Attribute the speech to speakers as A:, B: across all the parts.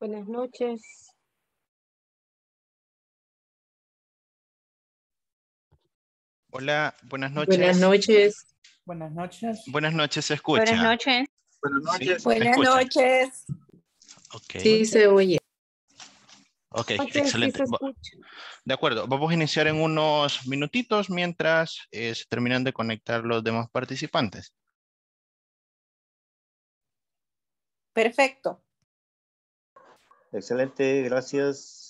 A: Buenas noches. Hola, buenas noches. Buenas noches. Buenas noches. Buenas noches, se escucha. Buenas noches. Buenas
B: noches. Sí, buenas
C: noches.
B: Sí, se oye. Ok, excelente. de acuerdo, vamos a iniciar en unos minutitos mientras eh, se terminan de conectar los demás participantes.
A: Perfecto. Excelente, gracias.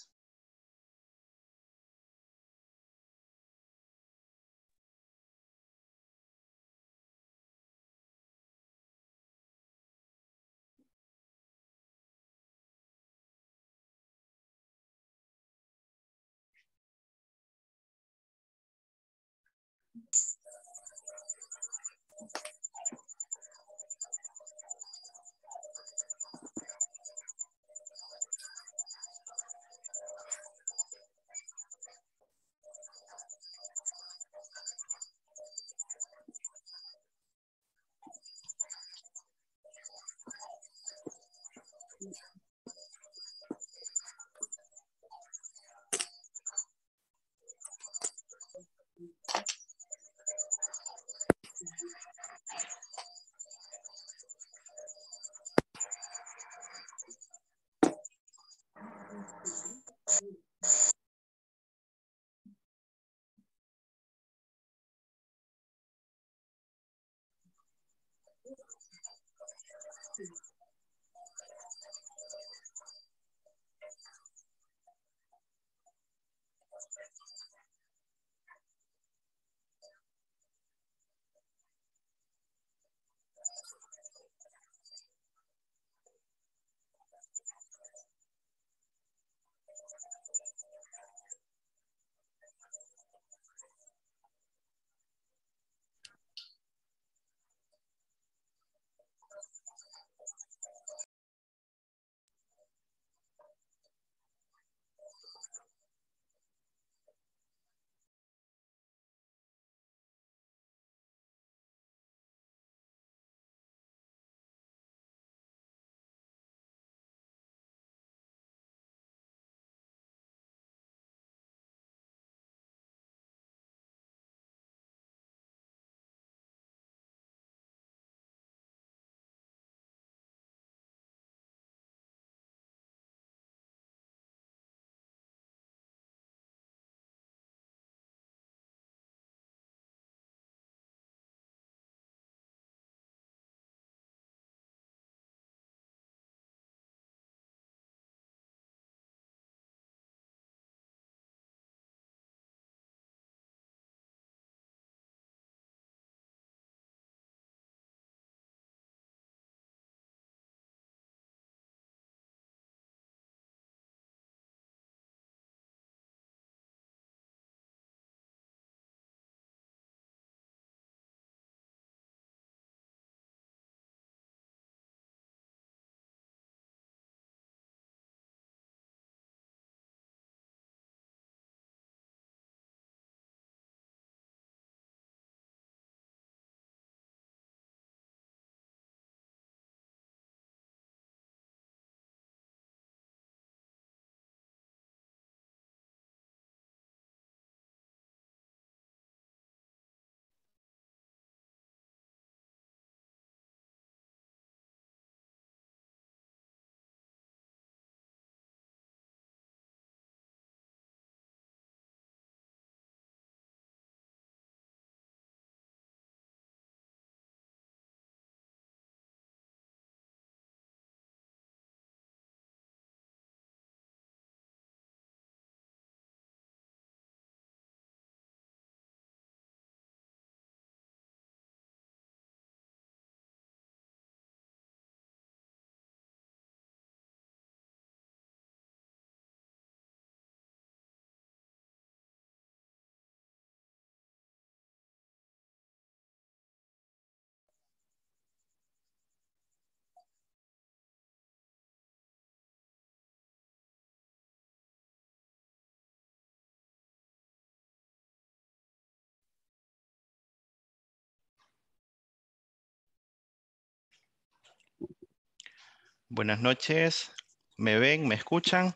A: Buenas noches. ¿Me ven? ¿Me escuchan?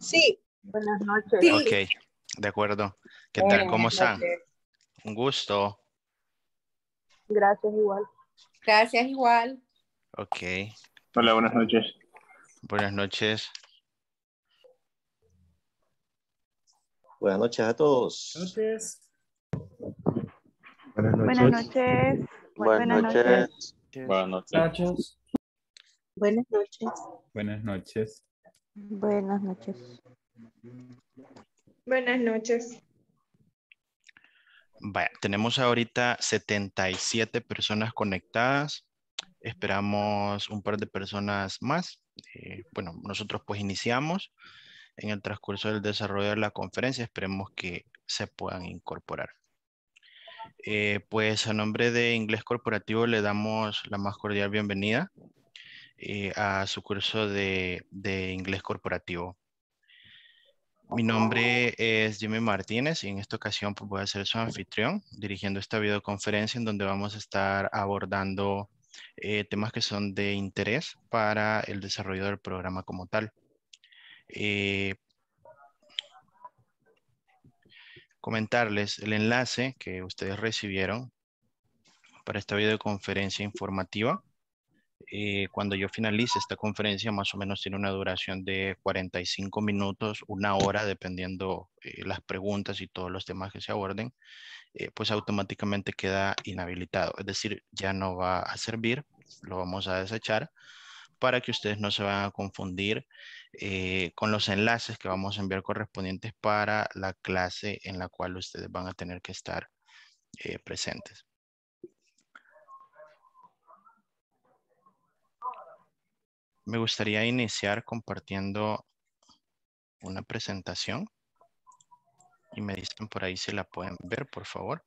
A: Sí. Buenas noches. Ok,
B: de acuerdo. ¿Qué tal? ¿Cómo están? Un gusto.
C: Gracias igual. Gracias igual.
B: Ok. Hola, buenas noches. Buenas noches. Buenas noches a todos.
A: Buenas noches. Buenas noches. Buenas noches. Buenas noches.
C: Buenas noches.
A: Buenas noches.
C: Buenas noches. Buenas noches.
B: Vaya, tenemos ahorita 77 personas conectadas. Esperamos un par de personas más. Eh, bueno, nosotros pues iniciamos en el transcurso del desarrollo de la conferencia. Esperemos que se puedan incorporar. Eh, pues a nombre de Inglés Corporativo le damos la más cordial bienvenida eh, a su curso de, inglés corporativo. Mi nombre es Jimmy Martínez y en esta ocasión pues, voy a ser su anfitrión dirigiendo esta videoconferencia en donde vamos a estar abordando eh, temas que son de interés para el desarrollo del programa como tal. Eh, comentarles el enlace que ustedes recibieron para esta videoconferencia informativa eh, cuando yo finalice esta conferencia, más o menos tiene una duración de 45 minutos, una hora, dependiendo eh, las preguntas y todos los temas que se aborden, eh, pues automáticamente queda inhabilitado. Es decir, ya no va a servir, lo vamos a desechar para que ustedes no se van a confundir con los enlaces que vamos a enviar correspondientes para la clase en la cual ustedes van a tener que estar presentes. Me gustaría iniciar compartiendo una presentación y me dicen por ahí si la pueden ver, por favor.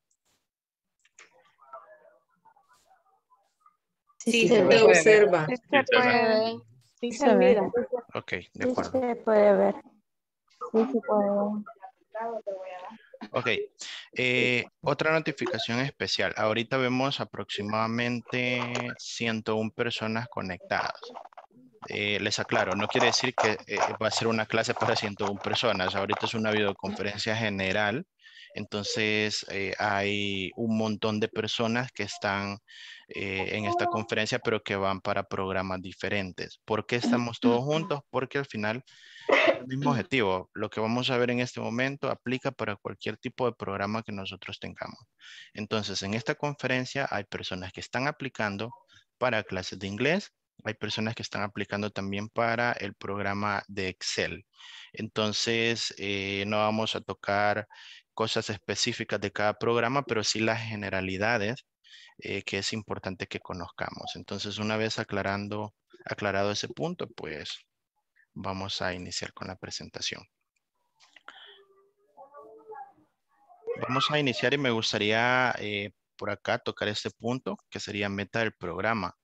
A: Sí, se, puede observa. Sí se mira. Ok,
C: de acuerdo. Sí se puede ver. Sí se puede ver.
B: Ok, eh, otra notificación especial. Ahorita vemos aproximadamente 101 personas conectadas. Eh, les aclaro, no quiere decir que eh, va a ser una clase para 101 personas. Ahorita es una videoconferencia general, entonces eh, hay un montón de personas que están en esta conferencia, pero que van para programas diferentes. ¿Por qué estamos todos juntos? Porque al final es el mismo objetivo. Lo que vamos a ver en este momento aplica para cualquier tipo de programa que nosotros tengamos. Entonces, en esta conferencia hay personas que están aplicando para clases de inglés hay personas que están aplicando también para el programa de Excel. Entonces, eh, no vamos a tocar cosas específicas de cada programa, pero sí las generalidades eh, que es importante que conozcamos. Entonces, una vez aclarando, aclarado ese punto, pues vamos a iniciar con la presentación. Vamos a iniciar y me gustaría eh, por acá tocar este punto que sería meta del programa.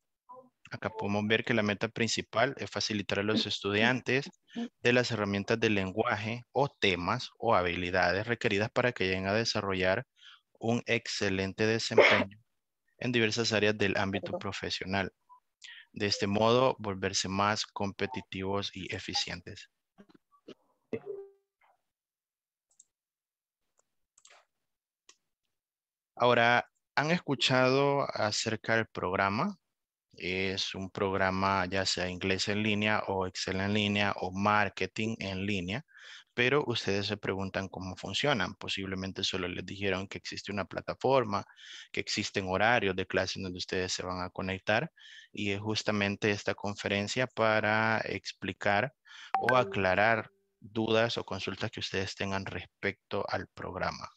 B: Acá podemos ver que la meta principal es facilitar a los estudiantes de las herramientas de lenguaje o temas o habilidades requeridas para que lleguen a desarrollar un excelente desempeño en diversas áreas del ámbito profesional. De este modo, volverse más competitivos y eficientes. Ahora, ¿han escuchado acerca del programa es un programa ya sea inglés en línea o Excel en línea o marketing en línea, pero ustedes se preguntan cómo funcionan. Posiblemente solo les dijeron que existe una plataforma, que existen horarios de clases donde ustedes se van a conectar y es justamente esta conferencia para explicar o aclarar dudas o consultas que ustedes tengan respecto al programa.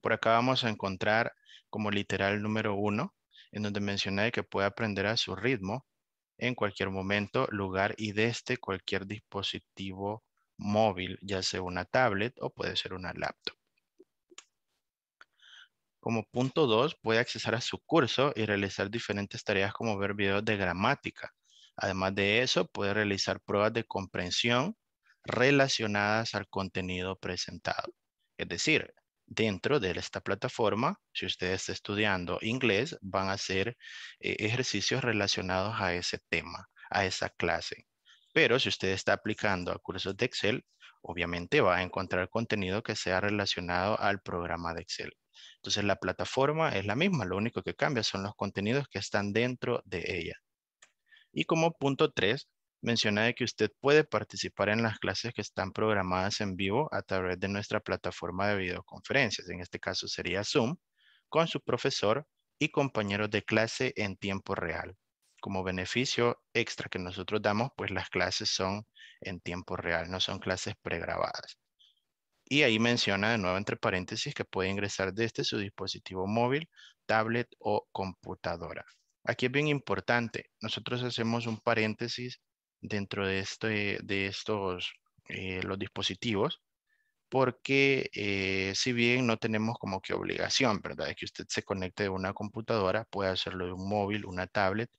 B: Por acá vamos a encontrar como literal número uno en donde mencioné que puede aprender a su ritmo en cualquier momento, lugar y desde cualquier dispositivo móvil, ya sea una tablet o puede ser una laptop. Como punto 2, puede accesar a su curso y realizar diferentes tareas como ver videos de gramática. Además de eso, puede realizar pruebas de comprensión relacionadas al contenido presentado. Es decir, dentro de esta plataforma, si usted está estudiando inglés, van a hacer eh, ejercicios relacionados a ese tema, a esa clase. Pero si usted está aplicando a cursos de Excel, obviamente va a encontrar contenido que sea relacionado al programa de Excel. Entonces la plataforma es la misma, lo único que cambia son los contenidos que están dentro de ella. Y como punto 3, menciona de que usted puede participar en las clases que están programadas en vivo a través de nuestra plataforma de videoconferencias, en este caso sería Zoom, con su profesor y compañeros de clase en tiempo real. Como beneficio extra que nosotros damos, pues las clases son en tiempo real, no son clases pregrabadas. Y ahí menciona de nuevo entre paréntesis que puede ingresar desde su dispositivo móvil, tablet o computadora. Aquí es bien importante, nosotros hacemos un paréntesis dentro de, este, estos eh, los dispositivos, porque eh, si bien no tenemos como que obligación, ¿verdad? de que usted se conecte de una computadora, puede hacerlo de un móvil, una tablet,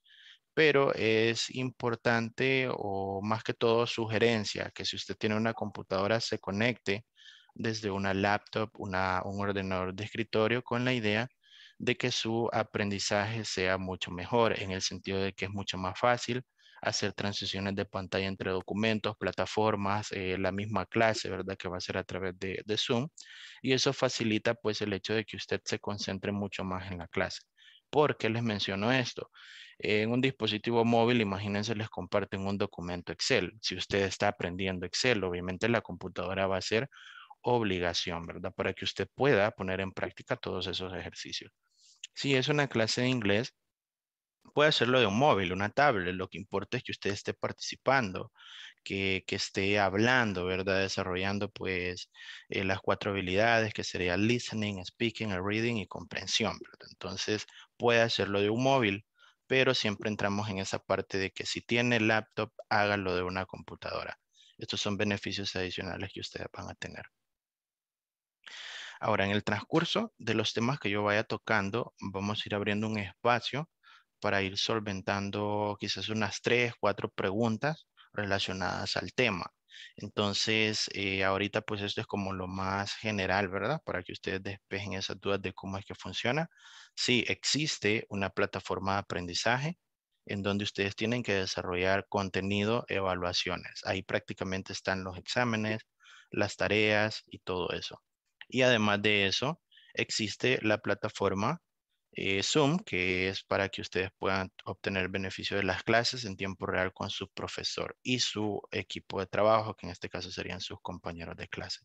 B: pero es importante o más que todo sugerencia que si usted tiene una computadora se conecte desde una laptop, una, un ordenador de escritorio con la idea de que su aprendizaje sea mucho mejor en el sentido de que es mucho más fácil hacer transiciones de pantalla entre documentos, plataformas, eh, la misma clase, ¿verdad? Que va a ser a través de, de Zoom. Y eso facilita pues el hecho de que usted se concentre mucho más en la clase. ¿Por qué les menciono esto? En un dispositivo móvil, imagínense, les comparten un documento Excel. Si usted está aprendiendo Excel, obviamente la computadora va a ser obligación, ¿verdad? Para que usted pueda poner en práctica todos esos ejercicios. Si es una clase de inglés, puede hacerlo de un móvil, una tablet, lo que importa es que usted esté participando, que, esté hablando, ¿verdad? Desarrollando pues eh, las cuatro habilidades que serían listening, speaking, reading y comprensión, Entonces puede hacerlo de un móvil, pero siempre entramos en esa parte de que si tiene laptop, hágalo de una computadora. Estos son beneficios adicionales que ustedes van a tener. Ahora, en el transcurso de los temas que yo vaya tocando, vamos a ir abriendo un espacio para ir solventando quizás unas tres, cuatro preguntas relacionadas al tema. Entonces, eh, ahorita pues esto es como lo más general, ¿verdad? Para que ustedes despejen esas dudas de cómo es que funciona. Sí, existe una plataforma de aprendizaje en donde ustedes tienen que desarrollar contenido, evaluaciones. Ahí prácticamente están los exámenes, las tareas y todo eso. Y además de eso, existe la plataforma eh, Zoom, que es para que ustedes puedan obtener beneficio de las clases en tiempo real con su profesor y su equipo de trabajo, que en este caso serían sus compañeros de clase.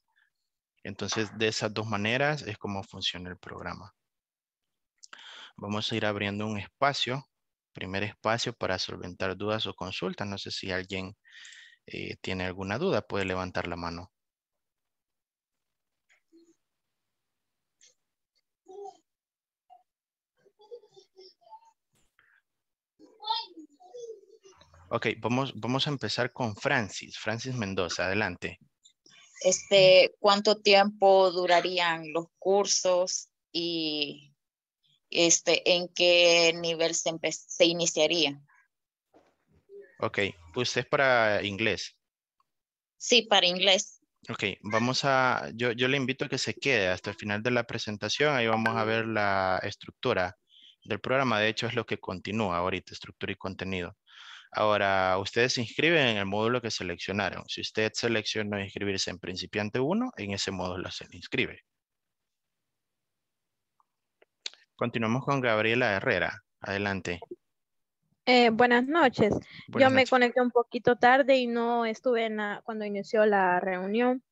B: Entonces, de esas dos maneras es como funciona el programa. Vamos a ir abriendo un espacio, primer espacio para solventar dudas o consultas. No sé si alguien eh, tiene alguna duda, puede levantar la mano. Ok, vamos, vamos a empezar con Francis, Francis Mendoza, adelante.
C: Este, ¿cuánto tiempo durarían los cursos y este, en qué nivel se, se iniciaría?
B: Ok, ¿usted es para inglés?
C: Sí, para inglés.
B: Ok, vamos a, yo, yo le invito a que se quede hasta el final de la presentación, ahí vamos a ver la estructura del programa, de hecho es lo que continúa ahorita, estructura y contenido. Ahora, ustedes se inscriben en el módulo que seleccionaron. Si usted seleccionó inscribirse en principiante 1, en ese módulo se inscribe. Continuamos con Gabriela Herrera. Adelante.
C: Eh, buenas noches. Yo me conecté un poquito tarde y no estuve cuando inició la reunión.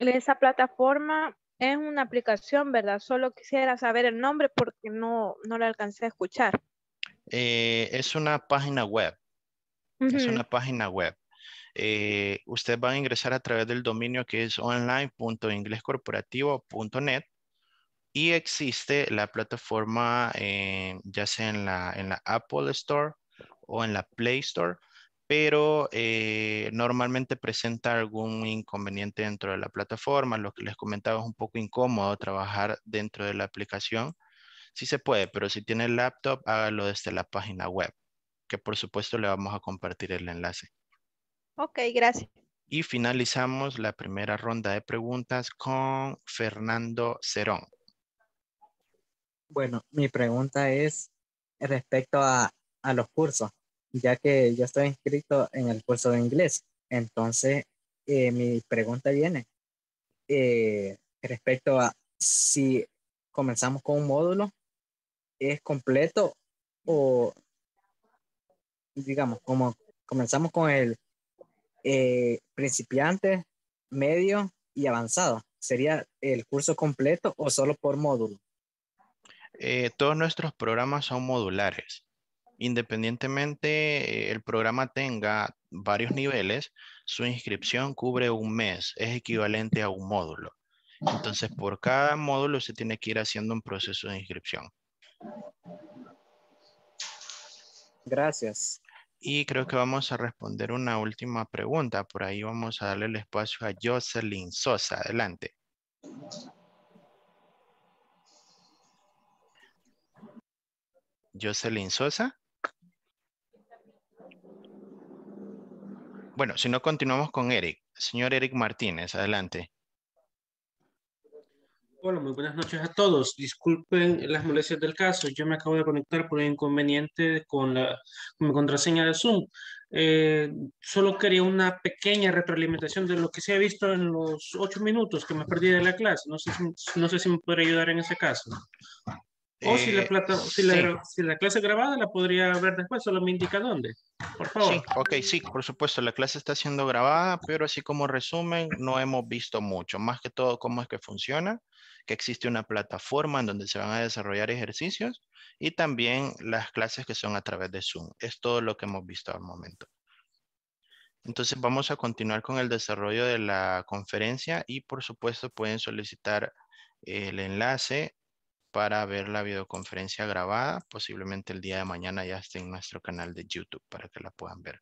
C: Esa plataforma es una aplicación, ¿verdad? Solo quisiera saber el nombre porque no, no la alcancé a escuchar.
B: Eh, es una página web
A: es
C: una
B: página web. Eh, Usted va a ingresar a través del dominio que es online.inglescorporativo.net y existe la plataforma eh, ya sea en la, Apple Store o en la Play Store, pero eh, normalmente presenta algún inconveniente dentro de la plataforma. Lo que les comentaba es un poco incómodo trabajar dentro de la aplicación. Sí se puede, pero si tiene laptop, hágalo desde la página web que por supuesto le vamos a compartir el enlace.
C: Ok, gracias.
B: Y finalizamos la primera ronda de preguntas con Fernando Cerón.
D: Bueno, mi pregunta es respecto a, los cursos, ya que yo estoy inscrito en el curso de inglés. Entonces, eh, mi pregunta viene eh, respecto a si comenzamos con un módulo, ¿es completo o digamos, como comenzamos con el eh, principiante, medio y avanzado. ¿Sería el curso completo o solo por módulo?
B: Eh, todos nuestros programas son modulares. Independientemente eh, el programa tenga varios niveles, su inscripción cubre un mes, es equivalente a un módulo. Entonces, por cada módulo se tiene que ir haciendo un proceso de inscripción.
D: Gracias.
B: Y creo que vamos a responder una última pregunta. Por ahí vamos a darle el espacio a Jocelyn Sosa. Adelante. Jocelyn Sosa. Bueno, si no continuamos con Eric. Señor Eric Martínez, adelante.
E: Hola, muy buenas noches a todos. Disculpen las molestias del caso. Yo me acabo de conectar por un inconveniente con, la, mi contraseña de Zoom. Eh, solo quería una pequeña retroalimentación de lo que se ha visto en los ocho minutos que me perdí de la clase. No sé si, me podría ayudar en ese caso. O si, la eh, la, clase grabada la podría ver después, solo me indica dónde.
B: Por favor. ok, sí, por supuesto, la clase está siendo grabada, pero así como resumen, no hemos visto mucho. Más que todo, cómo es que funciona que existe una plataforma en donde se van a desarrollar ejercicios y también las clases que son a través de Zoom. Es todo lo que hemos visto al momento. Entonces vamos a continuar con el desarrollo de la conferencia y por supuesto pueden solicitar el enlace para ver la videoconferencia grabada. Posiblemente el día de mañana ya esté en nuestro canal de YouTube para que la puedan ver.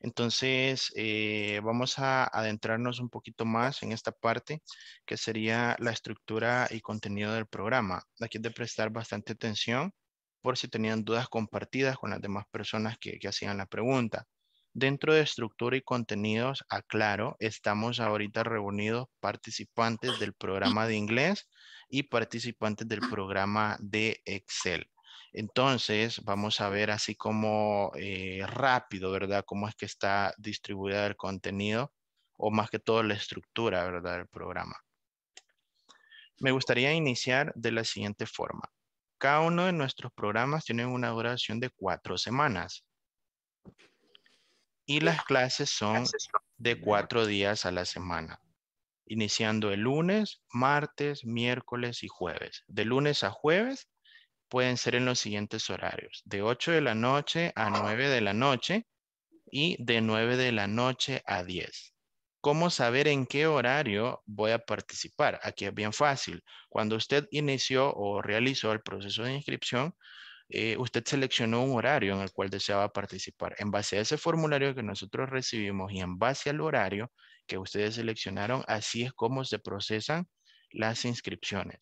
B: Entonces, eh, vamos a adentrarnos un poquito más en esta parte que sería la estructura y contenido del programa. Aquí es de prestar bastante atención por si tenían dudas compartidas con las demás personas que hacían la pregunta. Dentro de estructura y contenidos, aclaro, estamos ahorita reunidos participantes del programa de inglés y participantes del programa de Excel. Entonces, vamos a ver así como eh, rápido, ¿verdad? Cómo es que está distribuida el contenido o más que todo la estructura, ¿verdad? Del programa. Me gustaría iniciar de la siguiente forma. Cada uno de nuestros programas tiene una duración de cuatro semanas. Y las clases son de cuatro días a la semana iniciando el lunes, martes, miércoles y jueves. De lunes a jueves pueden ser en los siguientes horarios, de 8 de la noche a 9 de la noche y de 9 de la noche a 10. ¿Cómo saber en qué horario voy a participar? Aquí es bien fácil. Cuando usted inició o realizó el proceso de inscripción, eh, usted seleccionó un horario en el cual deseaba participar. En base a ese formulario que nosotros recibimos y en base al horario que ustedes seleccionaron, así es como se procesan las inscripciones.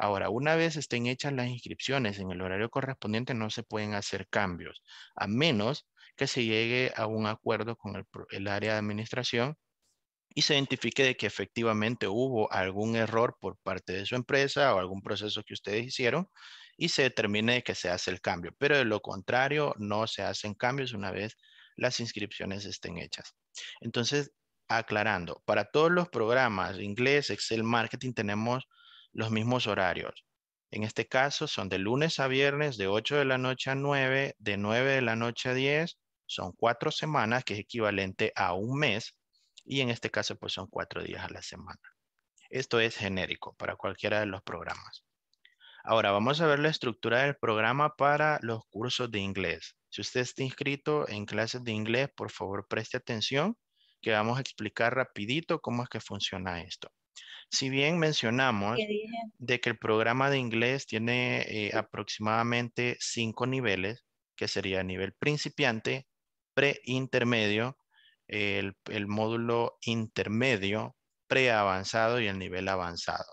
B: Ahora, una vez estén hechas las inscripciones en el horario correspondiente, no se pueden hacer cambios, a menos que se llegue a un acuerdo con el, área de administración y se identifique de que efectivamente hubo algún error por parte de su empresa o algún proceso que ustedes hicieron y se determine que se hace el cambio. Pero de lo contrario, no se hacen cambios una vez las inscripciones estén hechas. Entonces, aclarando, para todos los programas, inglés, Excel Marketing, tenemos los mismos horarios. En este caso son de lunes a viernes de 8 de la noche a 9, de 9 de la noche a 10, son cuatro semanas, que es equivalente a un mes, y en este caso pues son cuatro días a la semana. Esto es genérico para cualquiera de los programas. Ahora vamos a ver la estructura del programa para los cursos de inglés. Si usted está inscrito en clases de inglés, por favor preste atención que vamos a explicar rapidito cómo es que funciona esto. Si bien mencionamos de que el programa de inglés tiene eh, aproximadamente cinco niveles, que sería nivel principiante, preintermedio, el, el módulo intermedio, preavanzado y el nivel avanzado.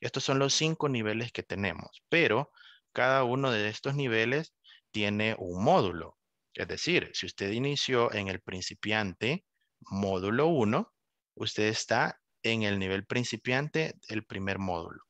B: Estos son los cinco niveles que tenemos, pero cada uno de estos niveles tiene un módulo. Es decir, si usted inició en el principiante, módulo 1, usted está en el nivel principiante el primer módulo.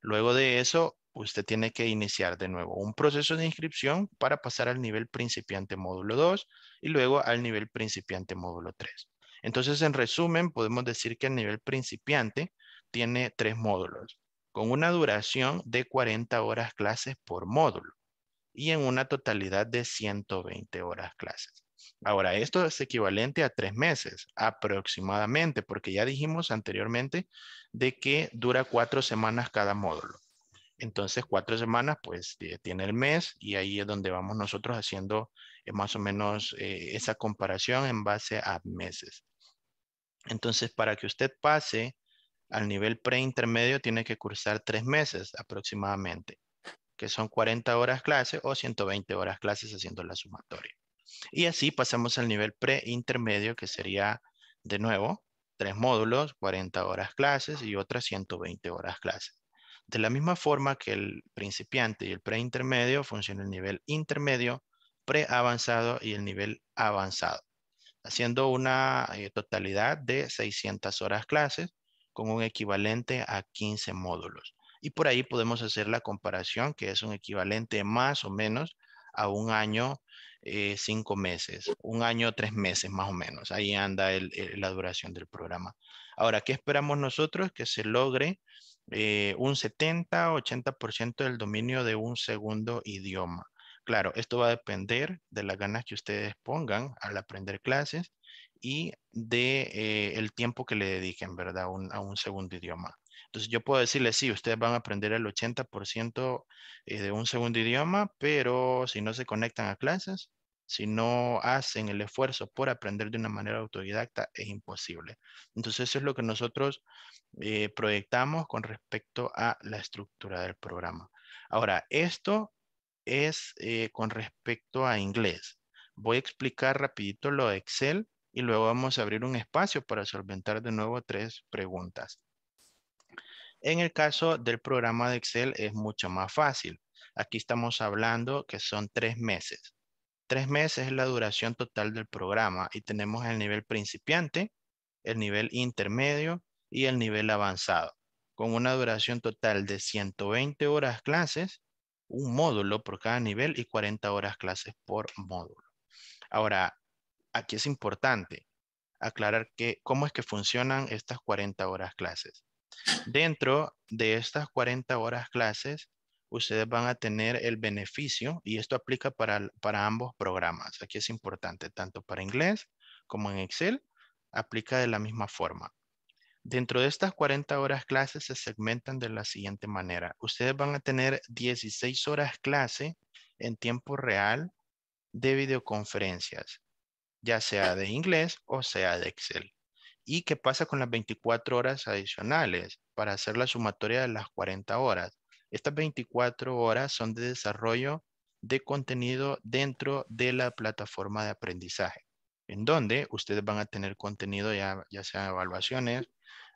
B: Luego de eso, usted tiene que iniciar de nuevo un proceso de inscripción para pasar al nivel principiante módulo 2 y luego al nivel principiante módulo 3. Entonces, en resumen, podemos decir que el nivel principiante tiene tres módulos, con una duración de 40 horas clases por módulo y en una totalidad de 120 horas clases. Ahora, esto es equivalente a tres meses aproximadamente, porque ya dijimos anteriormente de que dura cuatro semanas cada módulo. Entonces, cuatro semanas, pues, eh, tiene el mes y ahí es donde vamos nosotros haciendo eh, más o menos eh, esa comparación en base a meses. Entonces, para que usted pase al nivel preintermedio, tiene que cursar tres meses aproximadamente, que son 40 horas clase o 120 horas clases haciendo la sumatoria. Y así pasamos al nivel pre intermedio que sería, de nuevo, tres módulos, 40 horas clases y otras 120 horas clases. De la misma forma que el principiante y el pre intermedio funciona el nivel intermedio, avanzado y el nivel avanzado, haciendo una eh, totalidad de 600 horas clases con un equivalente a 15 módulos. Y por ahí podemos hacer la comparación, que es un equivalente más o menos a un año eh, cinco meses, un año, tres meses más o menos. Ahí anda eh, la duración del programa. Ahora, ¿qué esperamos nosotros? Que se logre eh, un 70-80% del dominio de un segundo idioma. Claro, esto va a depender de las ganas que ustedes pongan al aprender clases y de el tiempo que le dediquen, ¿verdad? a un segundo idioma. Entonces yo puedo decirles, sí, ustedes van a aprender el 80% eh, de un segundo idioma, pero si no se conectan a clases, si no hacen el esfuerzo por aprender de una manera autodidacta, es imposible. Entonces, eso es lo que nosotros eh, proyectamos con respecto a la estructura del programa. Ahora, esto es eh, con respecto a inglés. Voy a explicar rapidito lo de Excel y luego vamos a abrir un espacio para solventar de nuevo tres preguntas. En el caso del programa de Excel es mucho más fácil. Aquí estamos hablando que son tres meses. Tres meses es la duración total del programa y tenemos el nivel principiante, el nivel intermedio y el nivel avanzado, con una duración total de 120 horas clases, un módulo por cada nivel y 40 horas clases por módulo. Ahora, aquí es importante aclarar cómo es que funcionan estas 40 horas clases. Dentro de estas 40 horas clases, ustedes van a tener el beneficio y esto aplica para, ambos programas. Aquí es importante, tanto para inglés como en Excel, aplica de la misma forma. Dentro de estas 40 horas clases se segmentan de la siguiente manera. Ustedes van a tener 16 horas clase en tiempo real de videoconferencias, ya sea de inglés o sea de Excel. ¿Y qué pasa con las 24 horas adicionales para hacer la sumatoria de las 40 horas? Estas 24 horas son de desarrollo de contenido dentro de la plataforma de aprendizaje, en donde ustedes van a tener contenido ya, ya sea evaluaciones,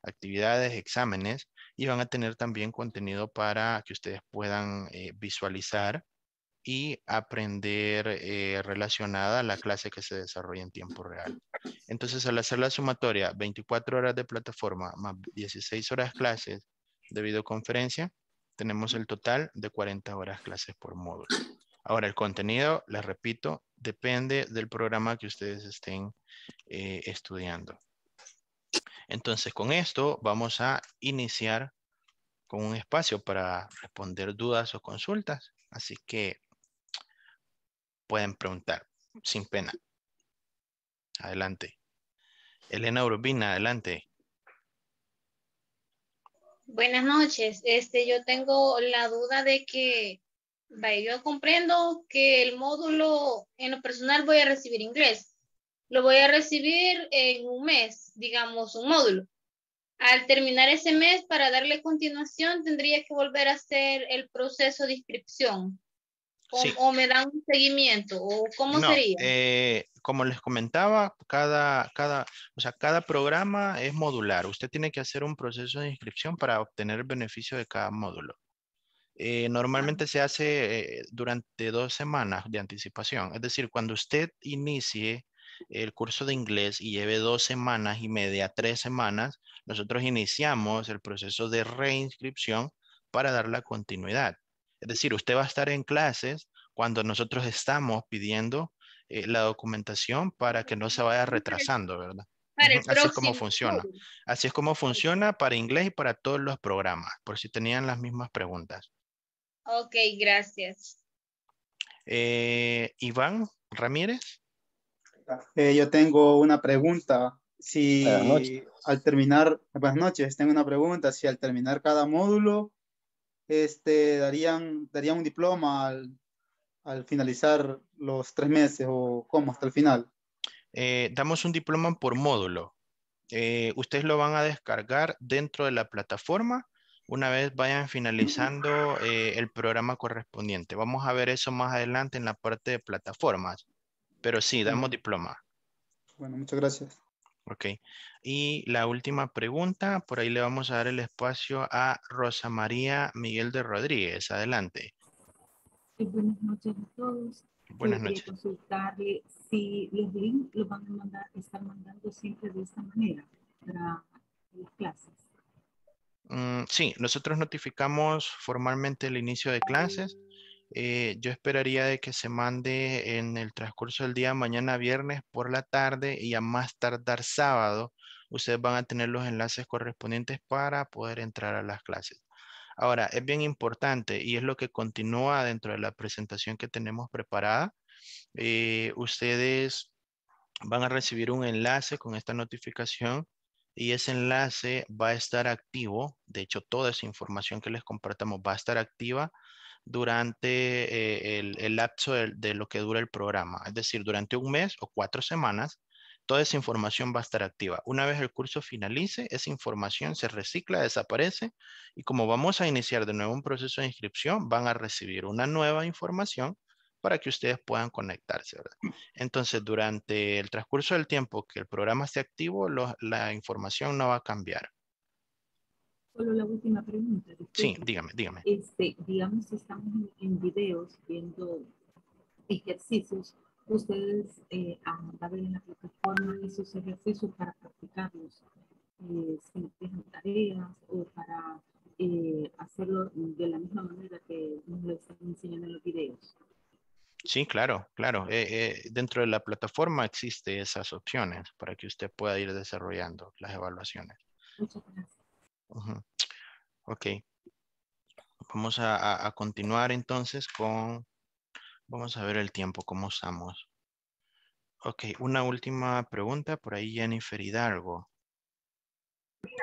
B: actividades, exámenes, y van a tener también contenido para que ustedes puedan eh, visualizar y aprender eh, relacionada a la clase que se desarrolla en tiempo real. Entonces, al hacer la sumatoria, 24 horas de plataforma más 16 horas clases de videoconferencia, tenemos el total de 40 horas clases por módulo. Ahora, el contenido, les repito, depende del programa que ustedes estén eh, estudiando. Entonces, con esto vamos a iniciar con un espacio para responder dudas o consultas. Así que pueden preguntar sin pena. Adelante. Elena Urbina, adelante.
C: Buenas noches. Este, yo tengo la duda de que, vaya, yo comprendo que el módulo en lo personal voy a recibir inglés. Lo voy a recibir en un mes, digamos, un módulo. Al terminar ese mes, para darle continuación, tendría que volver a hacer el proceso de inscripción. O, me dan un seguimiento, o cómo sería.
A: Eh,
B: como les comentaba, cada, cada, o sea, cada programa es modular. Usted tiene que hacer un proceso de inscripción para obtener el beneficio de cada módulo. Eh, normalmente se hace eh, durante dos semanas de anticipación. Es decir, cuando usted inicie el curso de inglés y lleve dos semanas y media, tres semanas, nosotros iniciamos el proceso de reinscripción para dar la continuidad. Es decir, usted va a estar en clases cuando nosotros estamos pidiendo eh, la documentación para que no se vaya retrasando, ¿verdad?
A: Así es como funciona.
B: Así es como funciona para inglés y para todos los programas, por si tenían las mismas preguntas.
C: Ok, gracias.
B: Eh, Iván Ramírez.
D: Eh, yo tengo una pregunta. Si al terminar, buenas noches, tengo una pregunta. Si al terminar cada módulo, este, darían, darían un diploma al, al finalizar los tres meses o cómo hasta el final?
B: Eh, damos un diploma por módulo. Eh, ustedes lo van a descargar dentro de la plataforma una vez vayan finalizando eh, el programa correspondiente. Vamos a ver eso más adelante en la parte de plataformas. Pero sí, damos diploma. Bueno, muchas gracias. Ok. Y la última pregunta, por ahí le vamos a dar el espacio a Rosa María Miguel de Rodríguez. Adelante.
D: Buenas noches a todos. Buenas noches. consultarle si los links los van a estar mandando siempre de esta manera para las
A: clases.
B: Mm, sí, nosotros notificamos formalmente el inicio de clases. Eh, yo esperaría de que se mande en el transcurso del día, mañana viernes por la tarde y a más tardar sábado, ustedes van a tener los enlaces correspondientes para poder entrar a las clases. Ahora, es bien importante y es lo que continúa dentro de la presentación que tenemos preparada. Eh, ustedes van a recibir un enlace con esta notificación y ese enlace va a estar activo. De hecho, toda esa información que les compartamos va a estar activa durante eh, el, lapso de, lo que dura el programa. Es decir, durante un mes o cuatro semanas toda esa información va a estar activa. Una vez el curso finalice, esa información se recicla, desaparece y como vamos a iniciar de nuevo un proceso de inscripción, van a recibir una nueva información para que ustedes puedan conectarse. Entonces, durante el transcurso del tiempo que el programa esté activo, la información no va a cambiar.
C: Solo la última pregunta.
B: Sí, dígame, dígame.
C: Este, digamos, si estamos en videos viendo ejercicios, ustedes eh, a en la plataforma esos ejercicios para practicarlos, eh, si
A: dejan tareas o para eh, hacerlo de la misma manera que nos lo están enseñando en los videos.
B: Sí, claro, claro. Eh, eh, dentro de la plataforma existen esas opciones para que usted pueda ir desarrollando las evaluaciones.
A: Muchas gracias.
B: Ok. Vamos a continuar entonces con Vamos a ver el tiempo, cómo usamos. Ok, una última pregunta por ahí Jennifer Hidalgo.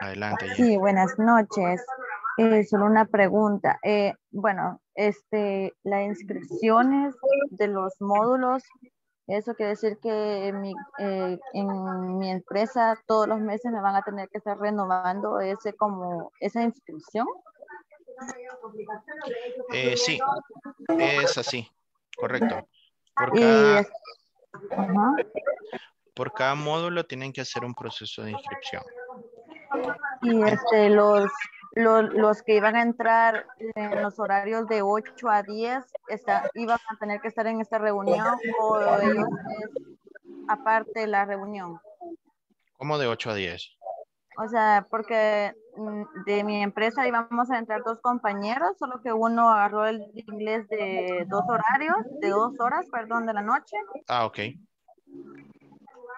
C: Adelante. Jennifer. Sí, buenas noches. Eh, solo una pregunta. Eh, bueno, este, las inscripciones de los módulos, eso quiere decir que en mi, eh, en mi empresa todos los meses me van a tener que estar renovando ese como esa inscripción.
B: sí, es así correcto. Por cada, módulo tienen que hacer un proceso de inscripción.
C: Y este, los, los, que iban a entrar en los horarios de 8 a 10 está, iban a tener que estar en esta reunión o ellos aparte la reunión.
B: ¿Cómo de 8 a 10?
C: O sea, porque Mm, de mi empresa íbamos a entrar dos compañeros, solo que uno agarró el inglés de dos horarios, de dos horas, perdón, de la noche. Ah, ok.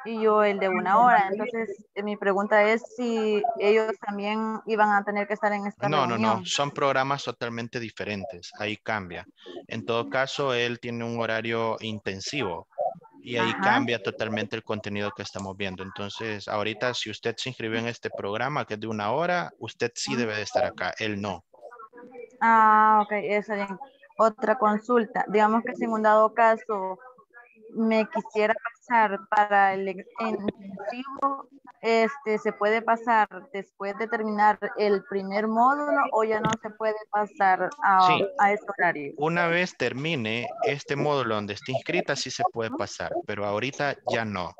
C: Y yo el de una hora. Entonces, eh, mi pregunta es si ellos también iban a tener que estar en esta No, no, no.
B: Son programas totalmente diferentes. Ahí cambia. En todo caso, él tiene un horario intensivo y ahí cambia totalmente el contenido que estamos viendo. Entonces, ahorita si usted se inscribió en este programa que es de una hora, usted sí debe de estar acá, él no.
C: Ah, ok, Esa es Otra consulta. Digamos que en un dado caso me quisiera pasar para el intensivo, este, se puede pasar después de terminar el primer módulo o ya no se puede pasar a, a ese horario?
B: Una vez termine este módulo donde está inscrita, sí se puede pasar, pero ahorita ya no.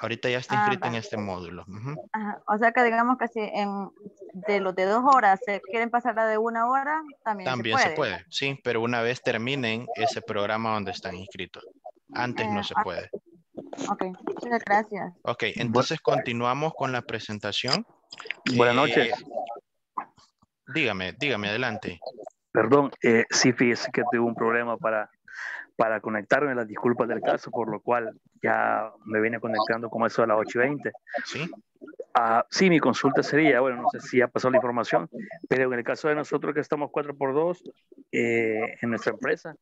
B: Ahorita ya está ah, inscrita en este módulo.
C: O sea que digamos que si en, de los de dos horas se quieren pasar la de una hora, también, también se, puede.
B: Sí, pero una vez terminen ese programa donde están inscritos. Antes no eh, se ah, puede.
A: Ok, muchas gracias.
B: Ok, entonces continuamos con la presentación. Buenas eh, noches. dígame, dígame, adelante.
E: Perdón, eh, sí, fíjese que tuve un problema para, para conectarme, las disculpas del caso, por lo cual ya me vine conectando como eso a las 8.20. Sí. Ah, sí, mi consulta sería, bueno, no sé si ha pasado la información, pero en el caso de nosotros que estamos 4x2 eh, en nuestra empresa,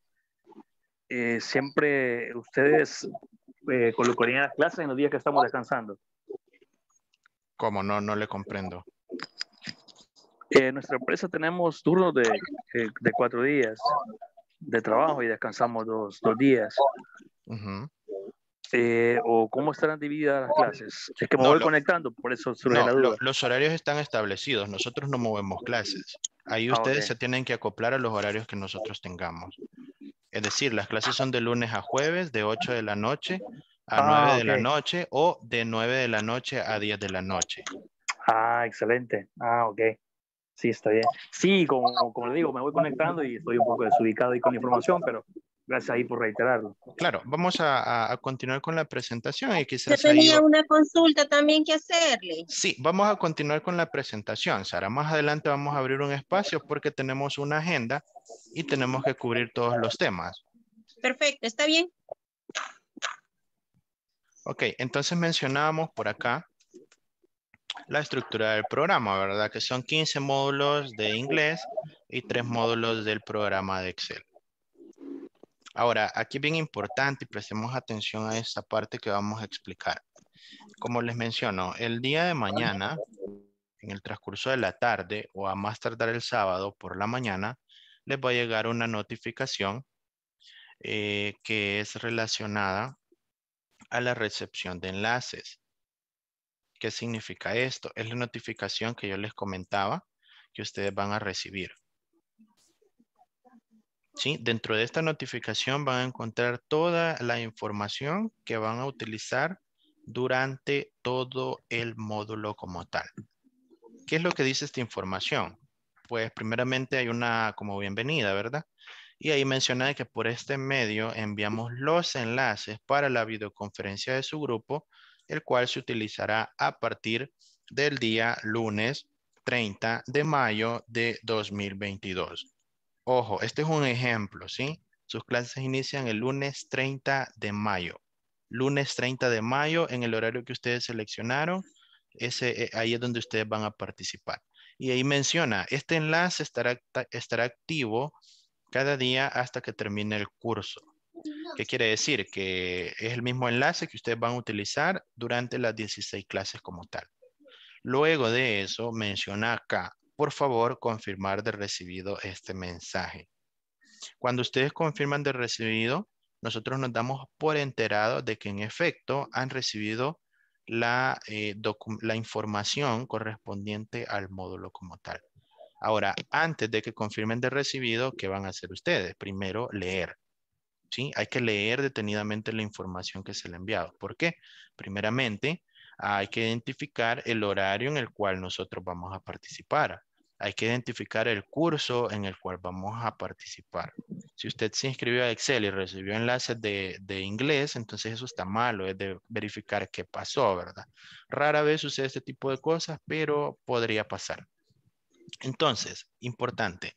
E: siempre ustedes eh, colocarían las clases en los días que estamos descansando. ¿Cómo? No, no le comprendo. En nuestra empresa tenemos turnos de, eh, cuatro días de trabajo y descansamos dos, días. Eh, ¿O cómo estarán divididas las clases? Es que me voy conectando, por eso
B: los horarios están establecidos, nosotros no movemos clases. Ahí ah, ustedes se tienen que acoplar a los horarios que nosotros tengamos. Es decir, las clases son de lunes a jueves, de 8 de la noche
E: a 9 ah, de la
B: noche o de 9 de la noche a 10 de la noche.
E: Ah, excelente. Ah, ok. Sí, está bien. Sí, como, como le digo, me voy conectando y estoy un poco desubicado y con la información, pero Gracias ahí por reiterarlo.
B: Claro, vamos a, continuar con la presentación Yo tenía
C: una consulta también que hacerle.
B: Sí, vamos a continuar con la presentación, Sara. Más adelante vamos a abrir un espacio porque tenemos una agenda y tenemos que cubrir todos los temas.
C: Perfecto, ¿está bien?
B: Ok, entonces mencionábamos por acá la estructura del programa, ¿verdad? Que son 15 módulos de inglés y 3 módulos del programa de Excel. Ahora, aquí es bien importante y prestemos atención a esta parte que vamos a explicar. Como les menciono, el día de mañana, en el transcurso de la tarde o a más tardar el sábado por la mañana, les va a llegar una notificación eh, que es relacionada a la recepción de enlaces. ¿Qué significa esto? Es la notificación que yo les comentaba que ustedes van a recibir. ¿sí? Dentro de esta notificación van a encontrar toda la información que van a utilizar durante todo el módulo como tal. ¿Qué es lo que dice esta información? Pues primeramente hay una como bienvenida, ¿verdad? Y ahí menciona que por este medio enviamos los enlaces para la videoconferencia de su grupo, el cual se utilizará a partir del día lunes 30 de mayo de 2022. Ojo, este es un ejemplo, ¿sí? Sus clases inician el lunes 30 de mayo. Lunes 30 de mayo, en el horario que ustedes seleccionaron, ese, eh, ahí es donde ustedes van a participar. Y ahí menciona, este enlace estará, estará activo cada día hasta que termine el curso. ¿Qué quiere decir? Que es el mismo enlace que ustedes van a utilizar durante las 16 clases como tal. Luego de eso, menciona acá, por favor confirmar de recibido este mensaje. Cuando ustedes confirman de recibido, nosotros nos damos por enterado de que en efecto han recibido la, eh, la información correspondiente al módulo como tal. Ahora, antes de que confirmen de recibido, ¿qué van a hacer ustedes? Primero, leer. ¿sí? Hay que leer detenidamente la información que se le ha enviado. ¿Por qué? Primeramente, hay que identificar el horario en el cual nosotros vamos a participar hay que identificar el curso en el cual vamos a participar. Si usted se inscribió a Excel y recibió enlaces de, inglés, entonces eso está malo, es de verificar qué pasó, ¿verdad? Rara vez sucede este tipo de cosas, pero podría pasar. Entonces, importante,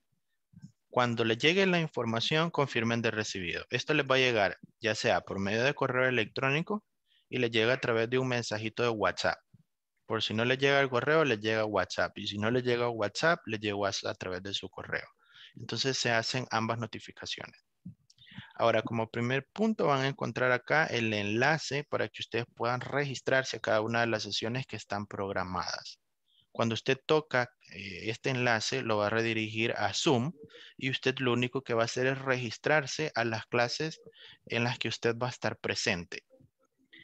B: cuando le llegue la información, confirmen de recibido. Esto les va a llegar ya sea por medio de correo electrónico y les llega a través de un mensajito de WhatsApp. Por si no le llega el correo, le llega WhatsApp. Y si no le llega WhatsApp, le llega a través de su correo. Entonces se hacen ambas notificaciones. Ahora, como primer punto van a encontrar acá el enlace para que ustedes puedan registrarse a cada una de las sesiones que están programadas. Cuando usted toca eh, este enlace, lo va a redirigir a Zoom y usted lo único que va a hacer es registrarse a las clases en las que usted va a estar presente.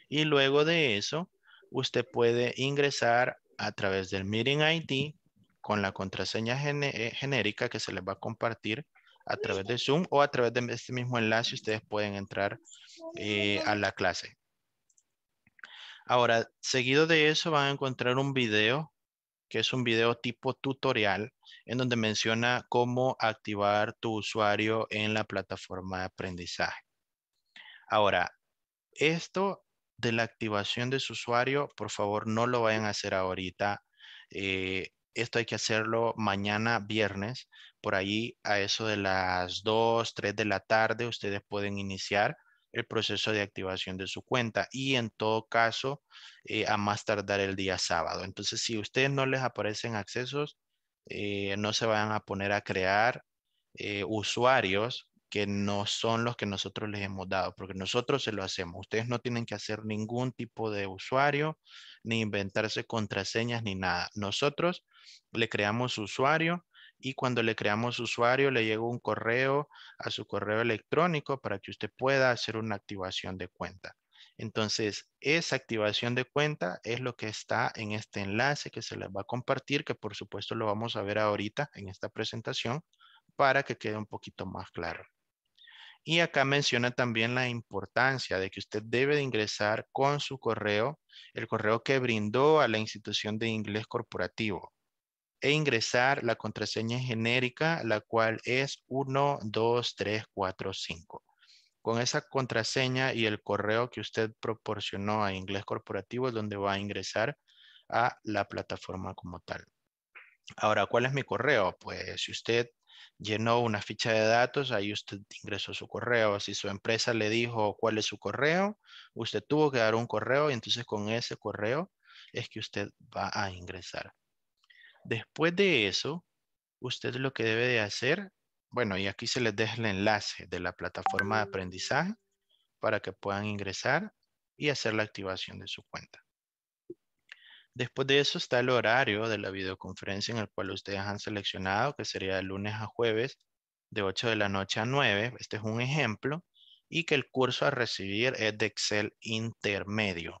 B: Y luego de eso, usted puede ingresar a través del Meeting ID con la contraseña eh, genérica que se les va a compartir a través de Zoom o a través de este mismo enlace ustedes pueden entrar eh, a la clase. Ahora, seguido de eso van a encontrar un video que es un video tipo tutorial en donde menciona cómo activar tu usuario en la plataforma de aprendizaje. Ahora, esto de la activación de su usuario, por favor no lo vayan a hacer ahorita. Eh, esto hay que hacerlo mañana viernes, por ahí a eso de las 2, 3 de la tarde, ustedes pueden iniciar el proceso de activación de su cuenta y en todo caso eh, a más tardar el día sábado. Entonces, si ustedes no les aparecen accesos, eh, no se vayan a poner a crear usuarios que no son los que nosotros les hemos dado, porque nosotros se lo hacemos. Ustedes no tienen que hacer ningún tipo de usuario, ni inventarse contraseñas, ni nada. Nosotros le creamos usuario y cuando le creamos usuario le llega un correo a su correo electrónico para que usted pueda hacer una activación de cuenta. Entonces, esa activación de cuenta es lo que está en este enlace que se les va a compartir, que por supuesto lo vamos a ver ahorita en esta presentación para que quede un poquito más claro. Y acá menciona también la importancia de que usted debe de ingresar con su correo, el correo que brindó a la institución de inglés corporativo e ingresar la contraseña genérica, la cual es 12345. Con esa contraseña y el correo que usted proporcionó a Inglés Corporativo es donde va a ingresar a la plataforma como tal. Ahora, ¿cuál es mi correo? Pues si usted llenó una ficha de datos, ahí usted ingresó su correo. Si su empresa le dijo cuál es su correo, usted tuvo que dar un correo y entonces con ese correo es que usted va a ingresar. Después de eso, usted lo que debe de hacer, bueno, y aquí se les deja el enlace de la plataforma de aprendizaje para que puedan ingresar y hacer la activación de su cuenta. Después de eso está el horario de la videoconferencia en el cual ustedes han seleccionado, que sería de lunes a jueves, de 8 de la noche a 9. Este es un ejemplo. Y que el curso a recibir es de Excel intermedio.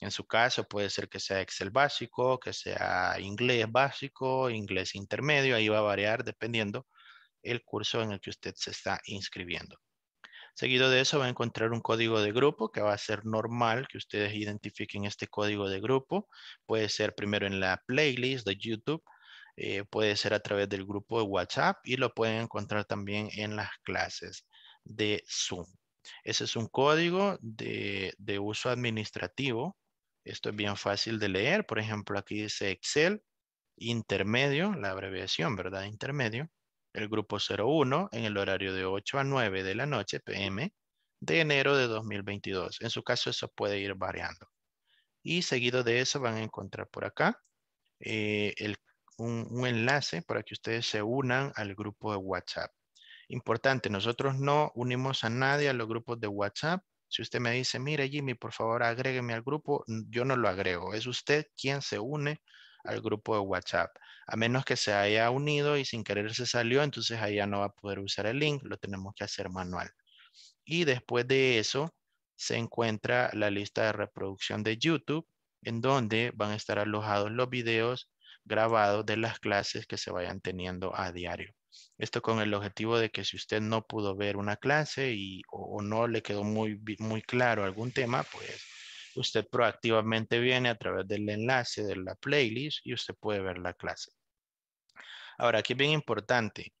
B: En su caso puede ser que sea Excel básico, que sea inglés básico, inglés intermedio. Ahí va a variar dependiendo el curso en el que usted se está inscribiendo. Seguido de eso va a encontrar un código de grupo que va a ser normal que ustedes identifiquen este código de grupo. Puede ser primero en la playlist de YouTube, eh, puede ser a través del grupo de WhatsApp y lo pueden encontrar también en las clases de Zoom. Ese es un código de uso administrativo. Esto es bien fácil de leer. Por ejemplo, aquí dice Excel intermedio, la abreviación, ¿verdad? Intermedio el grupo 01 en el horario de 8 a 9 de la noche, PM, de enero de 2022. En su caso, eso puede ir variando. Y seguido de eso van a encontrar por acá eh, un, enlace para que ustedes se unan al grupo de WhatsApp. Importante, nosotros no unimos a nadie a los grupos de WhatsApp. Si usted me dice, mire Jimmy, por favor agrégueme al grupo, yo no lo agrego. Es usted quien se une al grupo de WhatsApp. A menos que se haya unido y sin querer se salió, entonces ahí ya no va a poder usar el link, lo tenemos que hacer manual. Y después de eso se encuentra la lista de reproducción de YouTube, en donde van a estar alojados los videos grabados de las clases que se vayan teniendo a diario. Esto con el objetivo de que si usted no pudo ver una clase y, o, no le quedó muy, muy claro algún tema, pues usted proactivamente viene a través del enlace de la playlist y usted puede ver la clase. Ahora, aquí es bien importante,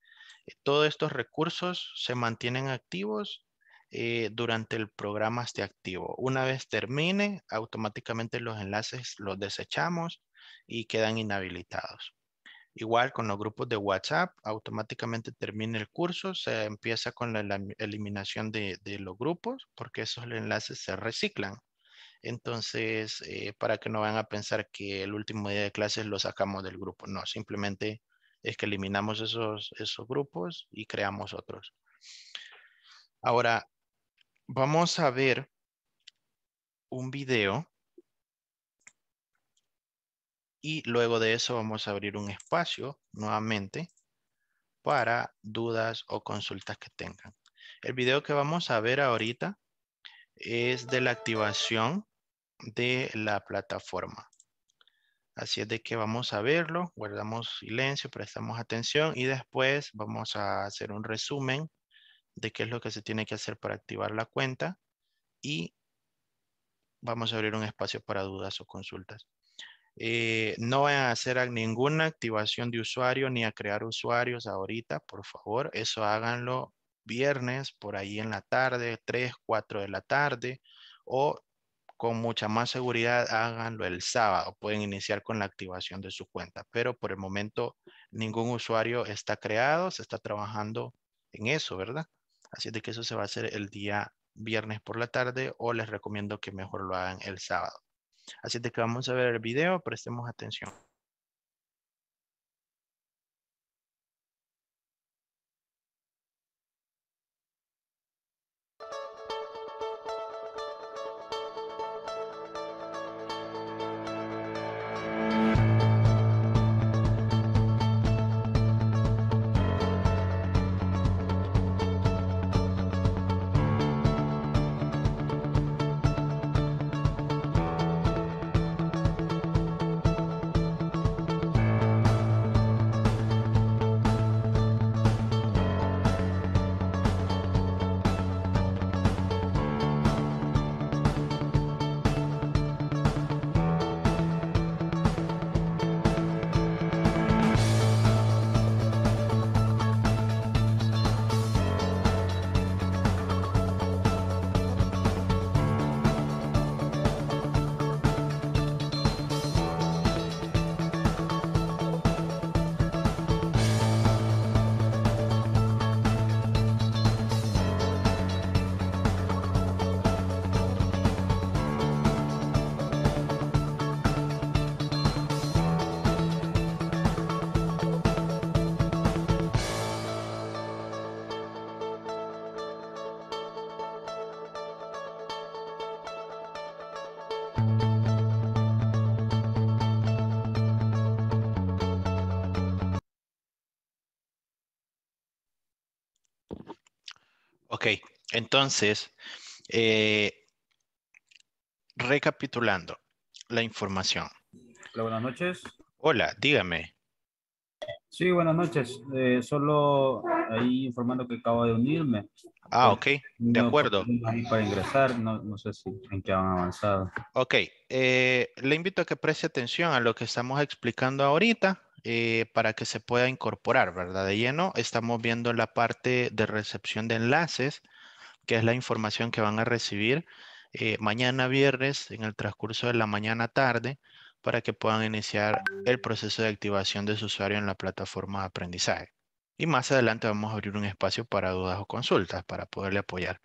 B: eh, todos estos recursos se mantienen activos eh, durante el programa esté activo. Una vez termine, automáticamente los enlaces los desechamos y quedan inhabilitados. Igual con los grupos de WhatsApp, automáticamente termina el curso, se empieza con la eliminación de, de los grupos porque esos enlaces se reciclan. Entonces, eh, para que no vayan a pensar que el último día de clases lo sacamos del grupo. No, simplemente es que eliminamos esos, esos grupos y creamos otros. Ahora, vamos a ver un video y luego de eso vamos a abrir un espacio nuevamente para dudas o consultas que tengan. El video que vamos a ver ahorita es de la activación de la plataforma. Así es de que vamos a verlo, guardamos silencio, prestamos atención y después vamos a hacer un resumen de qué es lo que se tiene que hacer para activar la cuenta y vamos a abrir un espacio para dudas o consultas. Eh, no vayan a hacer ninguna activación de usuario ni a crear usuarios ahorita, por favor. Eso háganlo viernes por ahí en la tarde, 3, 4 de la tarde o con mucha más seguridad háganlo el sábado. Pueden iniciar con la activación de su cuenta, pero por el momento ningún usuario está creado, se está trabajando en eso, ¿verdad? Así de que eso se va a hacer el día viernes por la tarde o les recomiendo que mejor lo hagan el sábado. Así de que vamos a ver el video, prestemos atención. Ok, entonces, eh, recapitulando la información. Hola, buenas noches. Hola, dígame.
D: Sí, buenas noches. Eh, solo ahí informando que acabo de unirme. Ah, pues, ok, de acuerdo. Para ingresar, no, sé si en qué han avanzado.
B: Ok, eh, le invito a que preste atención a lo que estamos explicando ahorita eh, para que se pueda incorporar, ¿verdad? De lleno, estamos viendo la parte de recepción de enlaces, que es la información que van a recibir eh, mañana viernes en el transcurso de la mañana tarde para que puedan iniciar el proceso de activación de su usuario en la plataforma de aprendizaje. Y más adelante vamos a abrir un espacio para dudas o consultas para poderle apoyar.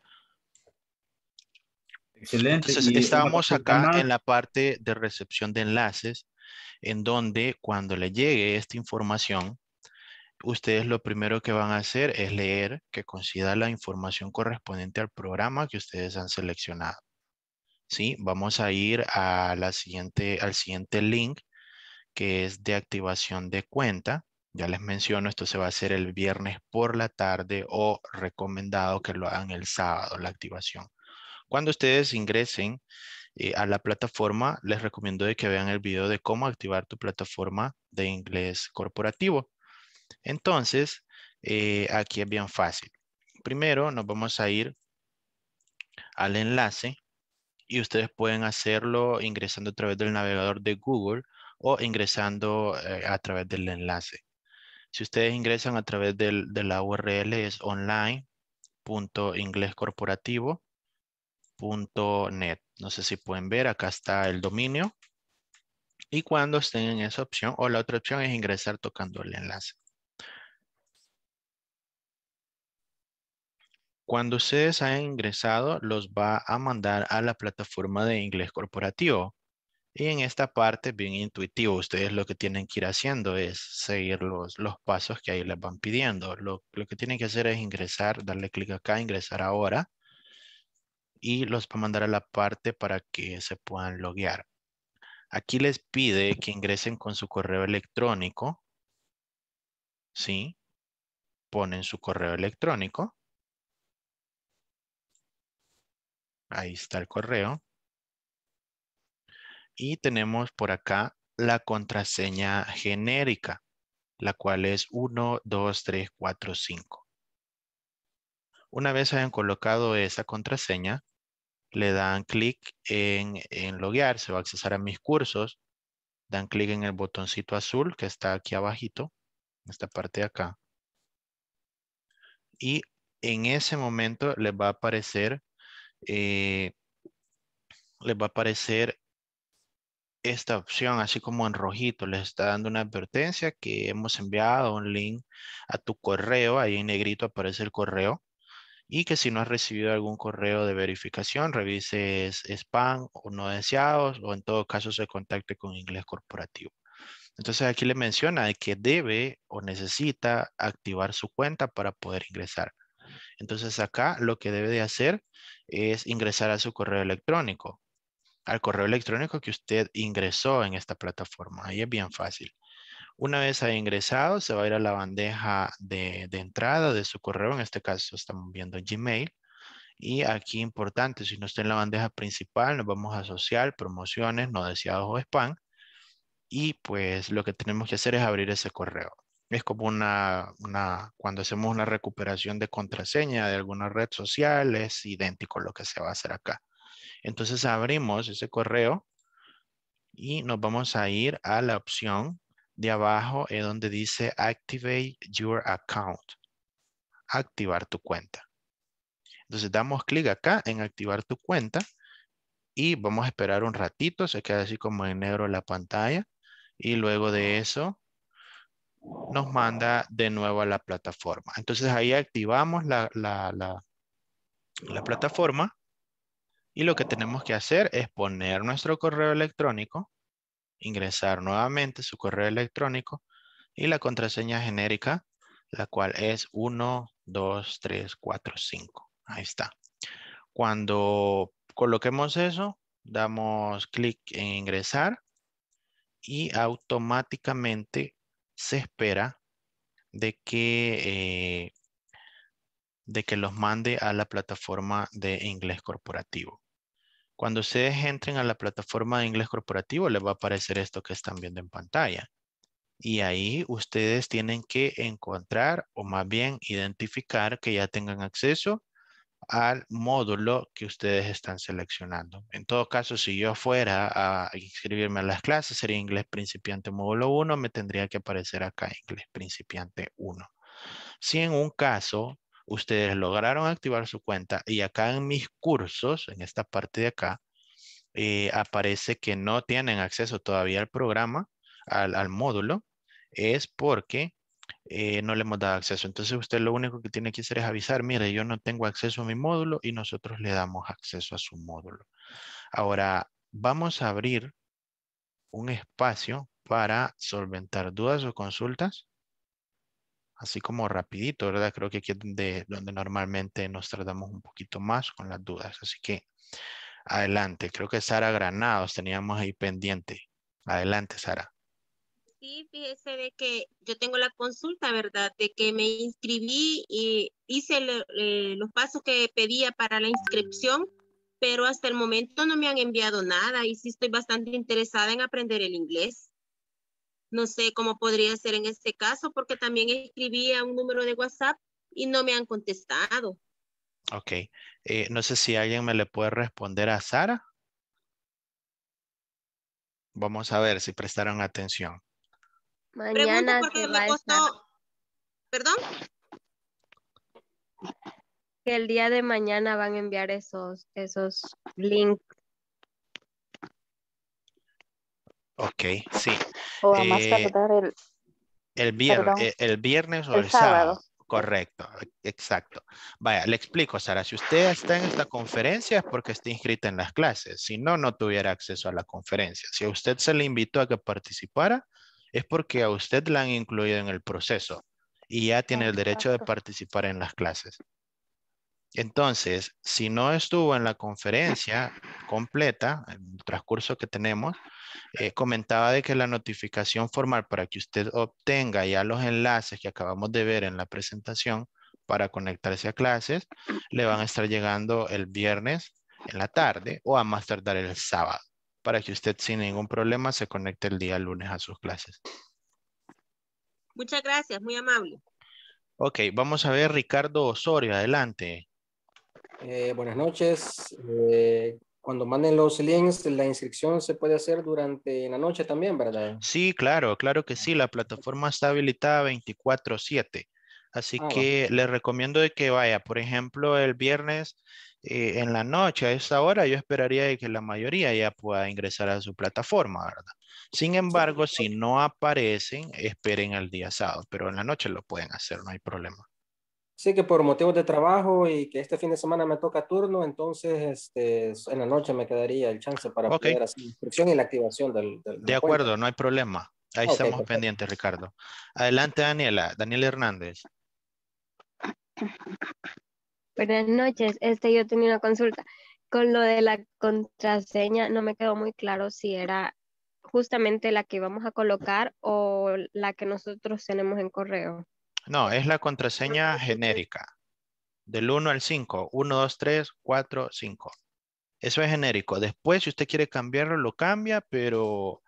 A: Excelente. Entonces, estábamos pues, acá
B: en la parte de recepción de enlaces en donde cuando le llegue esta información, ustedes lo primero que van a hacer es leer que considera la información correspondiente al programa que ustedes han seleccionado. ¿Sí? Vamos a ir a al siguiente link que es de activación de cuenta. Ya les menciono, esto se va a hacer el viernes por la tarde o recomendado que lo hagan el sábado, la activación. Cuando ustedes ingresen eh, a la plataforma, les recomiendo que vean el video de cómo activar tu plataforma de inglés corporativo. Entonces, eh, aquí es bien fácil. Primero nos vamos a ir al enlace y ustedes pueden hacerlo ingresando a través del navegador de Google o ingresando eh, a través del enlace. Si ustedes ingresan a través de la URL es online.inglescorporativo .net. No sé si pueden ver, acá está el dominio. Y cuando estén en esa opción, o la otra opción es ingresar tocando el enlace. Cuando ustedes hayan ingresado, los va a mandar a la plataforma de inglés corporativo. Y en esta parte, bien intuitivo, ustedes lo que tienen que ir haciendo es seguir los, pasos que ahí les van pidiendo. Lo, lo que tienen que hacer es ingresar, darle clic acá, ingresar ahora y los va a mandar a la parte para que se puedan loguear. Aquí les pide que ingresen con su correo electrónico. ¿Sí? Ponen su correo electrónico. Ahí está el correo. Y tenemos por acá la contraseña genérica, la cual es 1, 2, 3, 4, 5. Una vez hayan colocado esa contraseña, le dan clic en, en loguear, se va a accesar a mis cursos, dan clic en el botoncito azul que está aquí abajito, en esta parte de acá. Y en ese momento les va a aparecer, eh, les va a aparecer esta opción, así como en rojito, les está dando una advertencia que hemos enviado un link a tu correo, ahí en negrito aparece el correo, y que si no ha recibido algún correo de verificación, revises spam o no deseados o en todo caso se contacte con inglés corporativo. Entonces aquí le menciona que debe o necesita activar su cuenta para poder ingresar. Entonces acá lo que debe de hacer es ingresar a su correo electrónico, al correo electrónico que usted ingresó en esta plataforma. Ahí es bien fácil. Una vez ha ingresado, se va a ir a la bandeja de, entrada de su correo, en este caso estamos viendo Gmail. Y aquí importante, si no está en la bandeja principal, nos vamos a social, promociones, no deseados o spam. Y pues lo que tenemos que hacer es abrir ese correo. Es como una, una cuando hacemos una recuperación de contraseña de alguna red social, es idéntico lo que se va a hacer acá. Entonces abrimos ese correo y nos vamos a ir a la opción de abajo es donde dice Activate Your Account. Activar tu cuenta. Entonces damos clic acá en activar tu cuenta y vamos a esperar un ratito. Se queda así como en negro la pantalla. Y luego de eso nos manda de nuevo a la plataforma. Entonces ahí activamos la, la plataforma y lo que tenemos que hacer es poner nuestro correo electrónico ingresar nuevamente su correo electrónico y la contraseña genérica, la cual es 12345. Ahí está. Cuando coloquemos eso, damos clic en ingresar y automáticamente se espera de que, eh, de que los mande a la plataforma de inglés corporativo. Cuando ustedes entren a la plataforma de inglés corporativo, les va a aparecer esto que están viendo en pantalla. Y ahí ustedes tienen que encontrar o más bien identificar que ya tengan acceso al módulo que ustedes están seleccionando. En todo caso, si yo fuera a inscribirme a las clases, sería inglés principiante módulo 1, me tendría que aparecer acá inglés principiante 1. Si en un caso ustedes lograron activar su cuenta y acá en mis cursos, en esta parte de acá, eh, aparece que no tienen acceso todavía al programa, al, módulo, es porque eh, no le hemos dado acceso. Entonces usted lo único que tiene que hacer es avisar, mire, yo no tengo acceso a mi módulo y nosotros le damos acceso a su módulo. Ahora vamos a abrir un espacio para solventar dudas o consultas así como rapidito, ¿verdad? Creo que aquí es donde, normalmente nos tardamos un poquito más con las dudas. Así que adelante. Creo que Sara Granados teníamos ahí pendiente. Adelante, Sara.
C: Sí, fíjese de que yo tengo la consulta, ¿verdad? De que me inscribí y hice eh, los pasos que pedía para la inscripción, pero hasta el momento no me han enviado nada y sí estoy bastante interesada en aprender el inglés. No sé cómo podría ser en este caso porque también escribí a un número de WhatsApp y no me han contestado.
B: Ok. Eh, no sé si alguien me le puede responder a Sara. Vamos a ver si prestaron atención.
A: Mañana
C: ¿Perdón? Que el día de mañana van a enviar esos, esos links.
A: Ok, sí. O eh, a más
C: el...
B: viernes, eh, el viernes o el, sábado. sábado. Correcto, exacto. Vaya, le explico, Sara, si usted está en esta conferencia es porque está inscrita en las clases, si no, no tuviera acceso a la conferencia. Si a usted se le invitó a que participara, es porque a usted la han incluido en el proceso y ya tiene el derecho de participar en las clases. Entonces, si no estuvo en la conferencia completa, en el transcurso que tenemos, eh, comentaba de que la notificación formal para que usted obtenga ya los enlaces que acabamos de ver en la presentación para conectarse a clases, le van a estar llegando el viernes en la tarde o a más tardar el sábado, para que usted sin ningún problema se conecte el día lunes a sus clases.
C: Muchas gracias, muy amable.
B: Ok, vamos a ver Ricardo Osorio, adelante.
D: Eh, buenas noches. Eh, cuando manden los links, la inscripción se puede hacer durante la noche también, ¿verdad?
B: Sí, claro, claro que sí. La plataforma está habilitada 24/7. Así ah, que les recomiendo que vaya, por ejemplo, el viernes eh, en la noche a esa hora, yo esperaría de que la mayoría ya pueda ingresar a su plataforma, ¿verdad? Sin embargo, si no aparecen, esperen al día sábado, pero en la noche lo pueden hacer, no hay problema.
D: Sí, que por motivos de trabajo y que este fin de semana me toca turno, entonces este, en la noche me quedaría el chance para poder hacer la inscripción y la activación del... de acuerdo,
B: no hay problema. Ahí estamos pendientes, Ricardo. Adelante, Daniela. Daniela Hernández.
C: Buenas noches. Este, yo tenía una consulta. Con lo de la contraseña, no me quedó muy claro si era justamente la que íbamos a colocar o la que nosotros tenemos en correo.
B: No, es la contraseña genérica. Del 1 al 5. 1, 2, 3, 4, 5. Eso es genérico. Después, si usted quiere cambiarlo, lo cambia, pero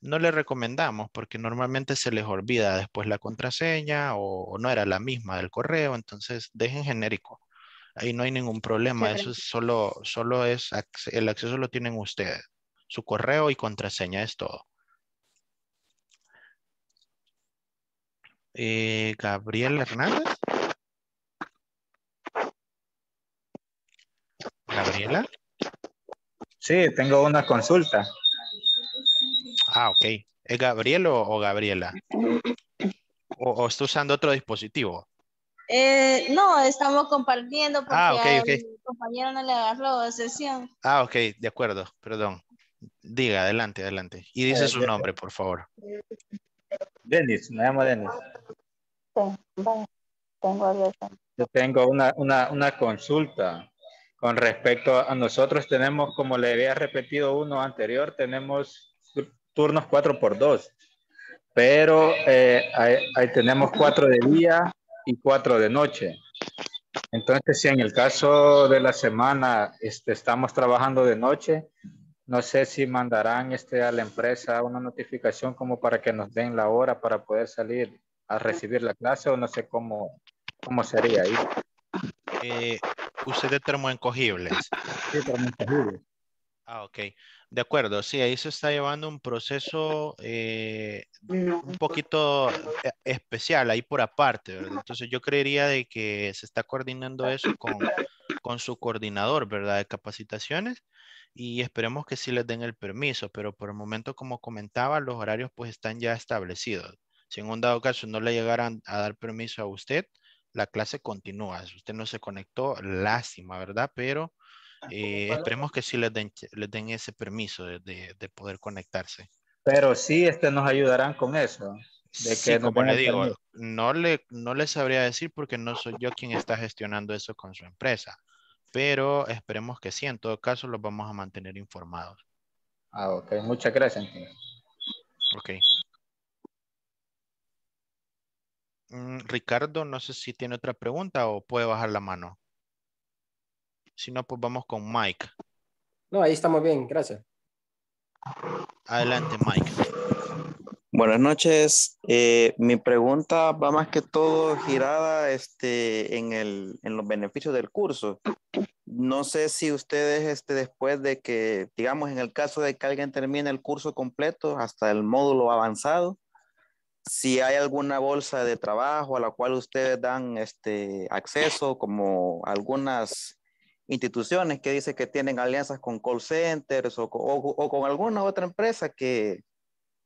B: no le recomendamos porque normalmente se les olvida después la contraseña o, no era la misma del correo. Entonces, dejen genérico. Ahí no hay ningún problema. Eso es solo, solo es, el acceso lo tienen ustedes. Su correo y contraseña es todo. ¿Gabriela eh, Gabriel Hernández. Gabriela.
D: Sí, tengo una consulta.
B: Ah, ok. ¿Es Gabriel o, Gabriela? O, está usando otro dispositivo?
C: Eh, no, estamos compartiendo porque ah, okay, okay. compañero no le agarró sesión.
B: Ah, ok, de acuerdo, perdón. Diga, adelante, adelante. Y dice eh, su nombre, por favor. Denis, me llamo Denis.
F: Sí, tengo
D: Yo tengo una, consulta con respecto a nosotros tenemos, como le había repetido uno anterior, tenemos turnos 4 por 2 pero eh, ahí, tenemos cuatro de día y cuatro de noche. Entonces, si en el caso de la semana este, estamos trabajando de noche, no sé si mandarán este, a la empresa una notificación como para que nos den la hora para poder salir a recibir la clase o no sé cómo, cómo sería ahí.
F: Eh,
B: usted de termoencogibles. Sí, Ah, ok. De acuerdo, sí, ahí se está llevando un proceso eh, un poquito eh, especial, ahí por aparte, Entonces yo creería de que se está coordinando eso con, su coordinador, ¿verdad? De capacitaciones y esperemos que sí les den el permiso, pero por el momento, como comentaba, los horarios pues están ya establecidos. Si en un dado caso no le llegaran a dar permiso a usted, la clase continúa. Si usted no se conectó, lástima, ¿verdad? Pero ah, eh, esperemos que sí les den, den ese permiso de,
D: poder conectarse. Pero sí, este nos ayudarán con eso. De que sí, como le
B: digo, no le sabría decir porque no soy yo quien está gestionando eso con su empresa pero esperemos que sí. En todo caso, los vamos a mantener informados. Ah, ok. Muchas gracias. Ok. Mm, Ricardo, no sé si tiene otra pregunta o puede bajar la mano. Si no, pues vamos con Mike.
D: No, ahí estamos bien, gracias.
B: Adelante, Mike. Buenas noches. Eh, mi
F: pregunta va más que todo girada este, en, el, en, los beneficios del curso. No sé si ustedes, este, después de que, digamos, en el caso de que alguien termine el curso completo hasta el módulo avanzado, si hay alguna
D: bolsa de trabajo a la cual ustedes dan este, acceso, como algunas instituciones que dicen que tienen alianzas con call centers o, o con alguna otra empresa que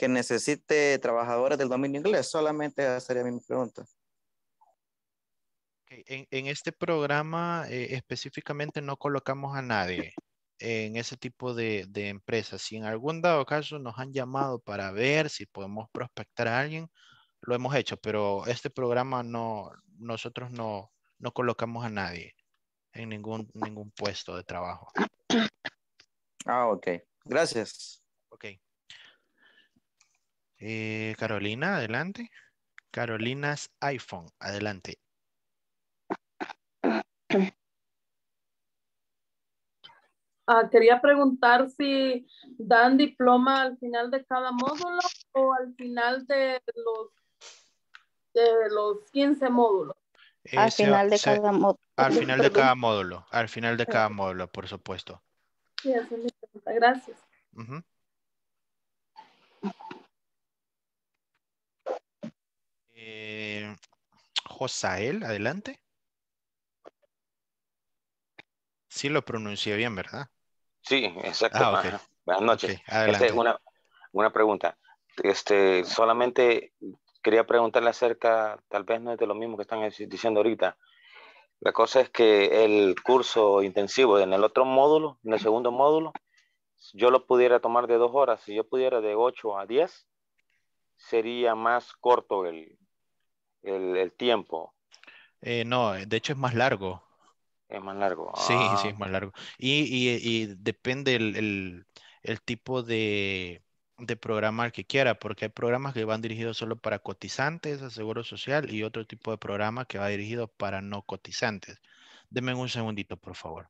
D: que necesite trabajadores del dominio inglés? Solamente sería mi pregunta.
B: En, en, este programa eh, específicamente no colocamos a nadie en ese tipo de, de, empresas. Si en algún dado caso nos han llamado para ver si podemos prospectar a alguien, lo hemos hecho, pero este programa no, nosotros no, no colocamos a nadie en ningún, ningún puesto de trabajo.
D: Ah, ok. Gracias.
B: Eh, Carolina, adelante. Carolinas iPhone, adelante.
A: Ah, quería preguntar si dan
C: diploma al final de cada módulo o al final de los, de 15 módulos. Eh, al final de cada módulo. Al final
B: de cada módulo, por supuesto.
A: Sí, Gracias.
B: Eh, Josael, adelante. Sí lo pronuncié bien, ¿verdad?
F: Sí, exacto. Ah, Buenas noches. Este, una, pregunta. Este, solamente quería preguntarle acerca, tal vez no es de lo mismo que están diciendo ahorita. La cosa es que el curso intensivo en el otro módulo, en el segundo módulo, yo lo pudiera tomar de dos horas. Si yo pudiera de ocho a diez, sería más corto el, el, el tiempo?
B: Eh, no, eh, de hecho es más largo.
F: Es más largo. Sí, sí, ah. es más
B: largo. Y, y, y depende el, tipo de, de programa que quiera, porque hay programas que van dirigidos solo para cotizantes a Seguro Social y otro tipo de programa que va dirigido para no cotizantes. Deme un segundito,
E: por favor.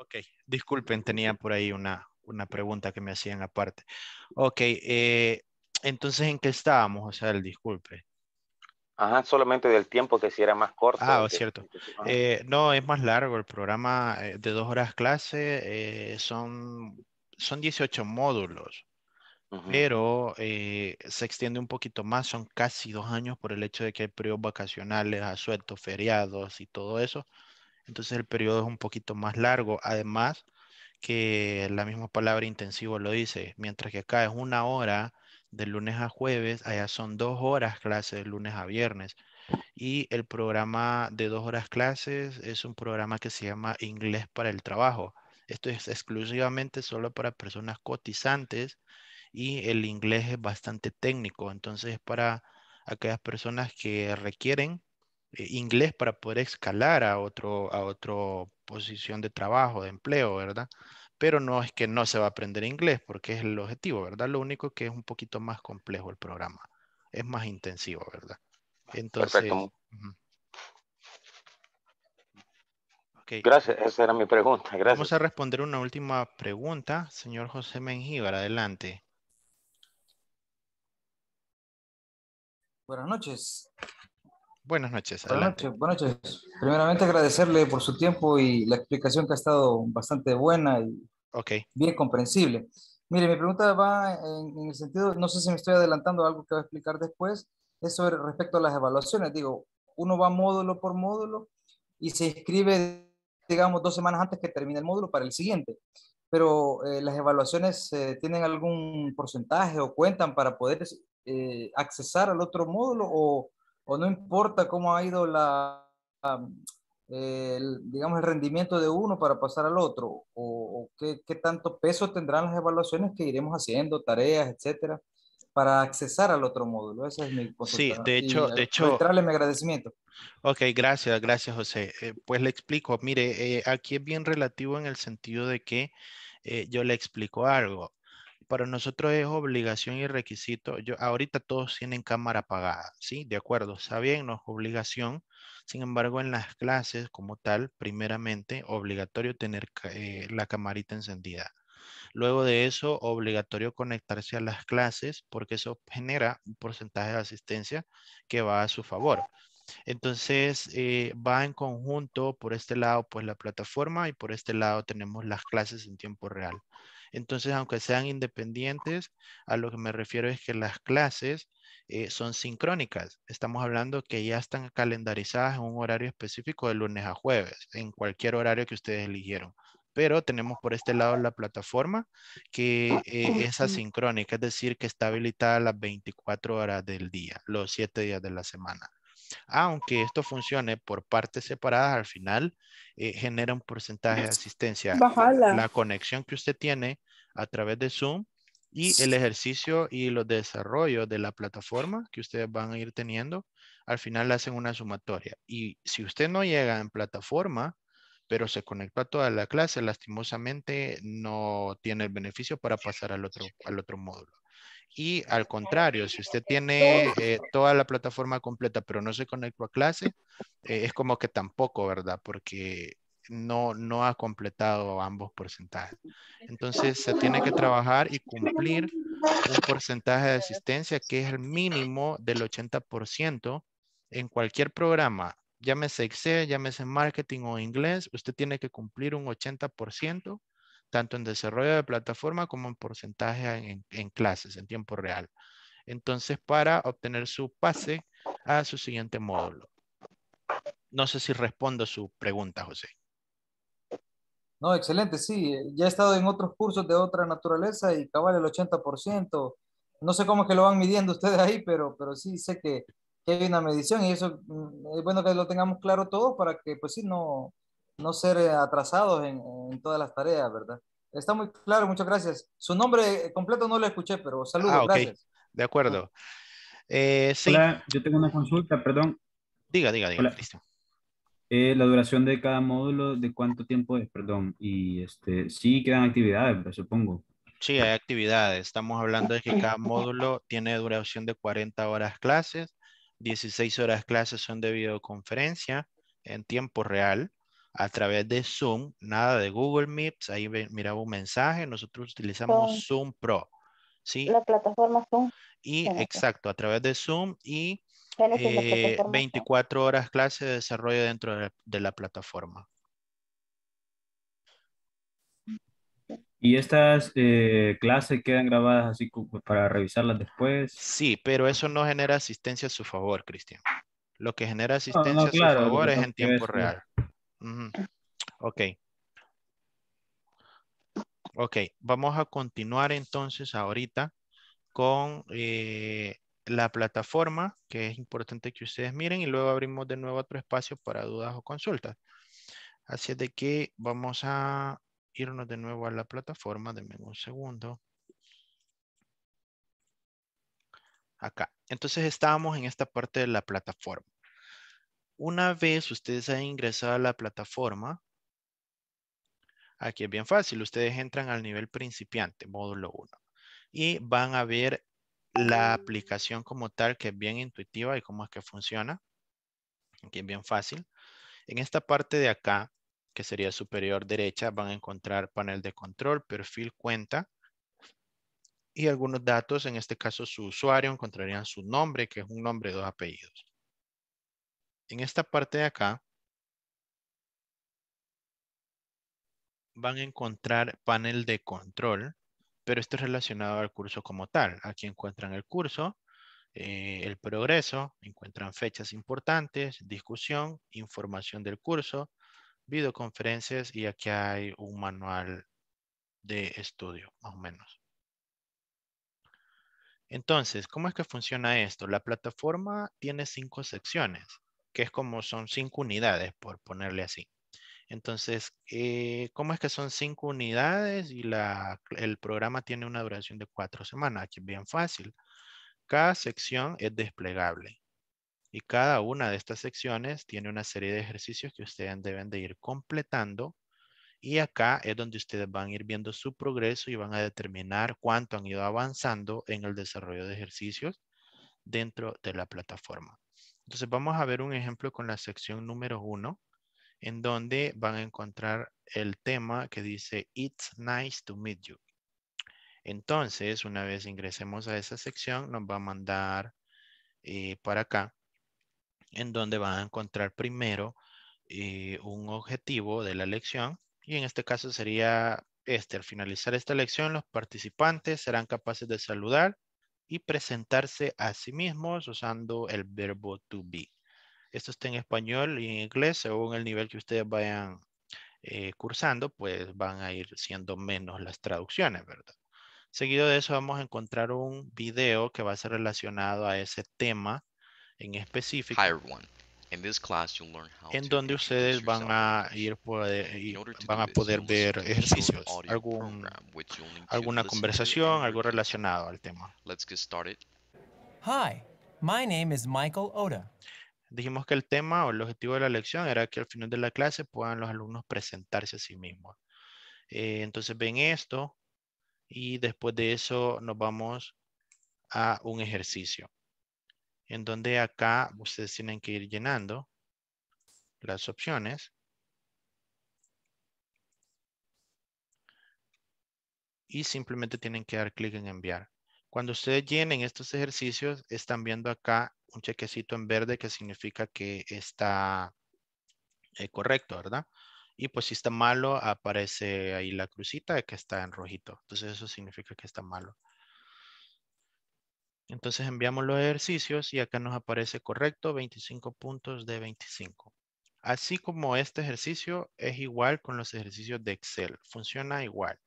F: Ok,
B: disculpen, tenía por ahí una, pregunta que me hacían aparte. Ok, eh, entonces, ¿en qué estábamos? O sea, el disculpe.
F: Ajá, solamente del tiempo que si era más corto. Ah, cierto.
B: Eh, no, es más largo el programa eh, de dos horas clase. son, son 18 módulos, pero se extiende un poquito más. Son casi dos años por el hecho de que hay periodos vacacionales, asueltos, feriados y todo eso. Entonces el periodo es un poquito más largo. Además, que la misma palabra intensivo lo dice, mientras que acá es una hora de lunes a jueves, allá son dos horas clases de lunes a viernes. Y el programa de dos horas clases es un programa que se llama Inglés para el Trabajo. Esto es exclusivamente solo para personas cotizantes y el inglés es bastante técnico. Entonces, para aquellas personas que requieren eh, inglés para poder escalar a otro a otra posición de trabajo, de empleo, ¿verdad? Pero no es que no se va a aprender inglés porque es el objetivo, ¿verdad? Lo único que es un poquito más complejo el programa, es más intensivo, ¿verdad? Entonces...
F: Gracias, esa era mi pregunta. Vamos
B: a responder una última pregunta, señor José Mengíbar, adelante.
D: Buenas noches. Buenas noches. Buenas noches, buenas noches. Primeramente agradecerle por su tiempo y la explicación que ha estado bastante buena y bien comprensible. Mire, mi pregunta va en, el sentido, no sé si me estoy adelantando a algo que voy a explicar después, es sobre respecto a las evaluaciones. Digo, uno va módulo por módulo y se inscribe, digamos, dos semanas antes que termine el módulo para el siguiente. Pero eh, las evaluaciones eh, tienen algún porcentaje o cuentan para poder eh, accesar al otro módulo o o no importa cómo ha ido la, el, digamos, el rendimiento de uno para pasar al otro, o, qué, tanto peso tendrán las evaluaciones que iremos haciendo, tareas, etcétera, para accesar al otro módulo. Esa es mi consulta. Sí, de hecho, de hecho. mi agradecimiento.
B: Ok, gracias, gracias, José. Eh, pues le explico, mire, eh, aquí es bien relativo en el sentido de que eh, yo le explico algo para nosotros es obligación y requisito. Yo, ahorita todos tienen cámara apagada, ¿sí? De acuerdo, está bien, no es obligación. Sin embargo, en las clases como tal, primeramente, obligatorio tener eh, la camarita encendida. Luego de eso, obligatorio conectarse a las clases porque eso genera un porcentaje de asistencia que va a su favor. Entonces, eh, va en conjunto por este lado, pues la plataforma y por este lado tenemos las clases en tiempo real. Entonces, aunque sean independientes, a lo que me refiero es que las clases eh, son sincrónicas. Estamos hablando que ya están calendarizadas en un horario específico de lunes a jueves, en cualquier horario que ustedes eligieron. Pero tenemos por este lado la plataforma que eh, es asincrónica, es decir, que está habilitada las 24 horas del día, los 7 días de la semana aunque esto funcione por partes separadas, al final eh, genera un porcentaje de asistencia. La conexión que usted tiene a través de Zoom y el ejercicio y los desarrollos de la plataforma que ustedes van a ir teniendo, al final hacen una sumatoria. Y si usted no llega en plataforma, pero se conecta a toda la clase, lastimosamente no tiene el beneficio para pasar otro, al otro módulo. Y al contrario, si usted tiene eh, toda la plataforma completa, pero no se conectó a clase, eh, es como que tampoco, ¿verdad? Porque no, no ha completado ambos porcentajes. Entonces, se tiene que trabajar y cumplir un porcentaje de asistencia que es el mínimo del 80% en cualquier programa, llámese Excel, llámese marketing o inglés, usted tiene que cumplir un 80% tanto en desarrollo de plataforma como en porcentaje en, clases, en tiempo real. Entonces, para obtener su pase a su siguiente módulo. No sé si respondo su pregunta, José.
D: No, excelente, sí. Eh, ya he estado en otros cursos de otra naturaleza y cabal el 80%. No sé cómo es que lo van midiendo ustedes ahí, pero, pero sí sé que, hay una medición y eso mm, es bueno que lo tengamos claro todos para que, pues sí, no, no ser eh, atrasados en, todas las tareas, ¿verdad? Está muy claro, muchas gracias. Su nombre eh, completo no lo escuché, pero saludos, ah, De acuerdo. Eh, yo tengo una consulta, perdón. Diga, diga, diga, la duración de cada módulo, ¿de cuánto tiempo es? Perdón. Y este, sí quedan actividades, supongo.
B: Sí, hay actividades. Estamos hablando de que cada módulo tiene duración de 40 horas clases, 16 horas clases son de videoconferencia en tiempo real a través de Zoom, nada de Google Meets, ahí miraba un mensaje, nosotros utilizamos Zoom, Pro. ¿sí? La plataforma
F: Zoom. Y exacto,
B: a través de Zoom
F: y
D: 24
B: eh, horas clase de desarrollo dentro de la, plataforma.
D: ¿Y estas eh, clases quedan grabadas así para
B: revisarlas después? Sí, pero eso no genera asistencia a su favor, Cristian. Lo que genera asistencia a su favor es en tiempo real. Ok. Ok, vamos a continuar entonces ahorita con eh, la plataforma, que es importante que ustedes miren y luego abrimos de nuevo otro espacio para dudas o consultas. Así es de que vamos a irnos de nuevo a la plataforma, denme un segundo. Acá. Entonces estábamos en esta parte de la plataforma. Una vez ustedes han ingresado a la plataforma, aquí es bien fácil, ustedes entran al nivel principiante, módulo 1, y van a ver la aplicación como tal, que es bien intuitiva y cómo es que funciona. Aquí es bien fácil. En esta parte de acá, que sería superior derecha, van a encontrar panel de control, perfil, cuenta y algunos datos, en este caso su usuario, encontrarían su nombre, que es un nombre dos apellidos en esta parte de acá, van a encontrar panel de control, pero esto es relacionado al curso como tal. Aquí encuentran el curso, eh, el progreso, encuentran fechas importantes, discusión, información del curso, videoconferencias y aquí hay un manual de estudio, más o menos. Entonces, ¿cómo es que funciona esto? La plataforma tiene cinco secciones que es como son cinco unidades, por ponerle así. Entonces, eh, ¿cómo es que son cinco unidades y la, el programa tiene una duración de cuatro semanas? Aquí es bien fácil. Cada sección es desplegable y cada una de estas secciones tiene una serie de ejercicios que ustedes deben de ir completando y acá es donde ustedes van a ir viendo su progreso y van a determinar cuánto han ido avanzando en el desarrollo de ejercicios dentro de la plataforma. Entonces vamos a ver un ejemplo con la sección número uno, en donde van a encontrar el tema que dice It's nice to meet you. Entonces, una vez ingresemos a esa sección, nos va a mandar eh, para acá, en donde van a encontrar primero eh, un objetivo de la lección, y en este caso sería este. Al finalizar esta lección, los participantes serán capaces de saludar y presentarse a sí mismos usando el verbo to be. Esto está en español y en inglés, según el nivel que ustedes vayan eh, cursando, pues van a ir siendo menos las traducciones, ¿verdad? Seguido de eso vamos a encontrar un video que va a ser relacionado a ese tema en específico
D: en
B: donde ustedes eh, van a ir van a poder ver ejercicios, alguna conversación, algo relacionado al tema. Hi, my name is Michael Oda. Dijimos que el tema o el objetivo de la lección era que al final de la clase puedan los alumnos presentarse a sí mismos. Eh, entonces ven esto y después de eso nos vamos a un ejercicio en donde acá ustedes tienen que ir llenando las opciones. Y simplemente tienen que dar clic en enviar. Cuando ustedes llenen estos ejercicios, están viendo acá un chequecito en verde que significa que está eh, correcto, ¿verdad? Y pues si está malo, aparece ahí la crucita que está en rojito. Entonces eso significa que está malo. Entonces enviamos los ejercicios y acá nos aparece correcto 25 puntos de 25. Así como este ejercicio es igual con los ejercicios de Excel. Funciona igual.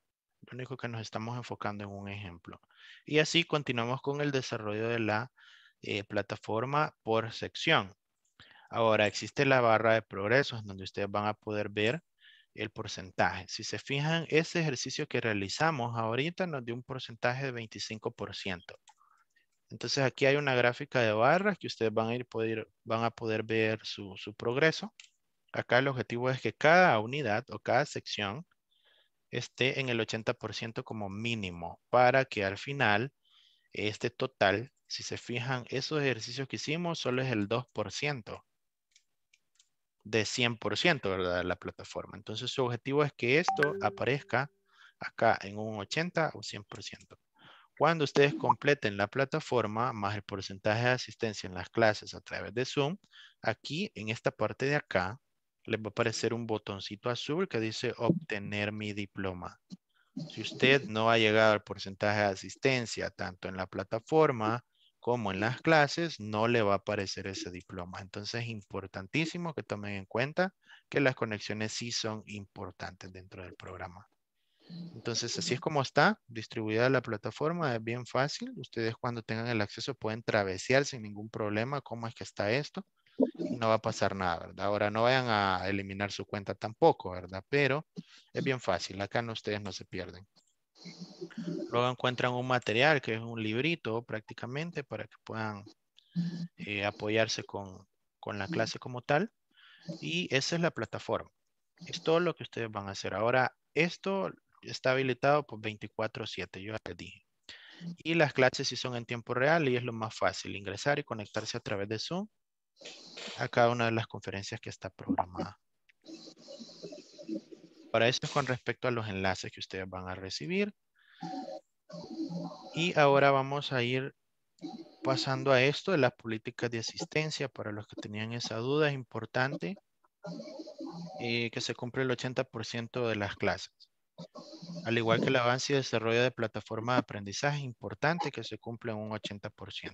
B: Lo único que nos estamos enfocando en un ejemplo. Y así continuamos con el desarrollo de la eh, plataforma por sección. Ahora existe la barra de progresos donde ustedes van a poder ver el porcentaje. Si se fijan, ese ejercicio que realizamos ahorita nos dio un porcentaje de 25%. Entonces aquí hay una gráfica de barras que ustedes van a, ir poder, van a poder ver su, progreso. Acá el objetivo es que cada unidad o cada sección esté en el 80% como mínimo para que al final este total, si se fijan, esos ejercicios que hicimos solo es el 2% de 100% ¿verdad? de la plataforma. Entonces su objetivo es que esto aparezca acá en un 80 o 100%. Cuando ustedes completen la plataforma más el porcentaje de asistencia en las clases a través de Zoom, aquí en esta parte de acá les va a aparecer un botoncito azul que dice obtener mi diploma. Si usted no ha llegado al porcentaje de asistencia tanto en la plataforma como en las clases, no le va a aparecer ese diploma. Entonces es importantísimo que tomen en cuenta que las conexiones sí son importantes dentro del programa. Entonces, así es como está distribuida la plataforma, es bien fácil. Ustedes cuando tengan el acceso pueden travesear sin ningún problema cómo es que está esto. No va a pasar nada, ¿verdad? Ahora no vayan a eliminar su cuenta tampoco, ¿verdad? Pero es bien fácil, acá no, ustedes no se pierden. Luego encuentran un material que es un librito prácticamente para que puedan eh, apoyarse con, con la clase como tal. Y esa es la plataforma. Es todo lo que ustedes van a hacer. Ahora, esto está habilitado por pues, 24-7, yo ya les dije. Y las clases sí son en tiempo real y es lo más fácil, ingresar y conectarse a través de Zoom a cada una de las conferencias que está programada. Para eso es con respecto a los enlaces que ustedes van a recibir. Y ahora vamos a ir pasando a esto de las políticas de asistencia. Para los que tenían esa duda, es importante eh, que se cumpla el 80% de las clases al igual que el avance y desarrollo de plataforma de aprendizaje, importante que se cumple en un 80%.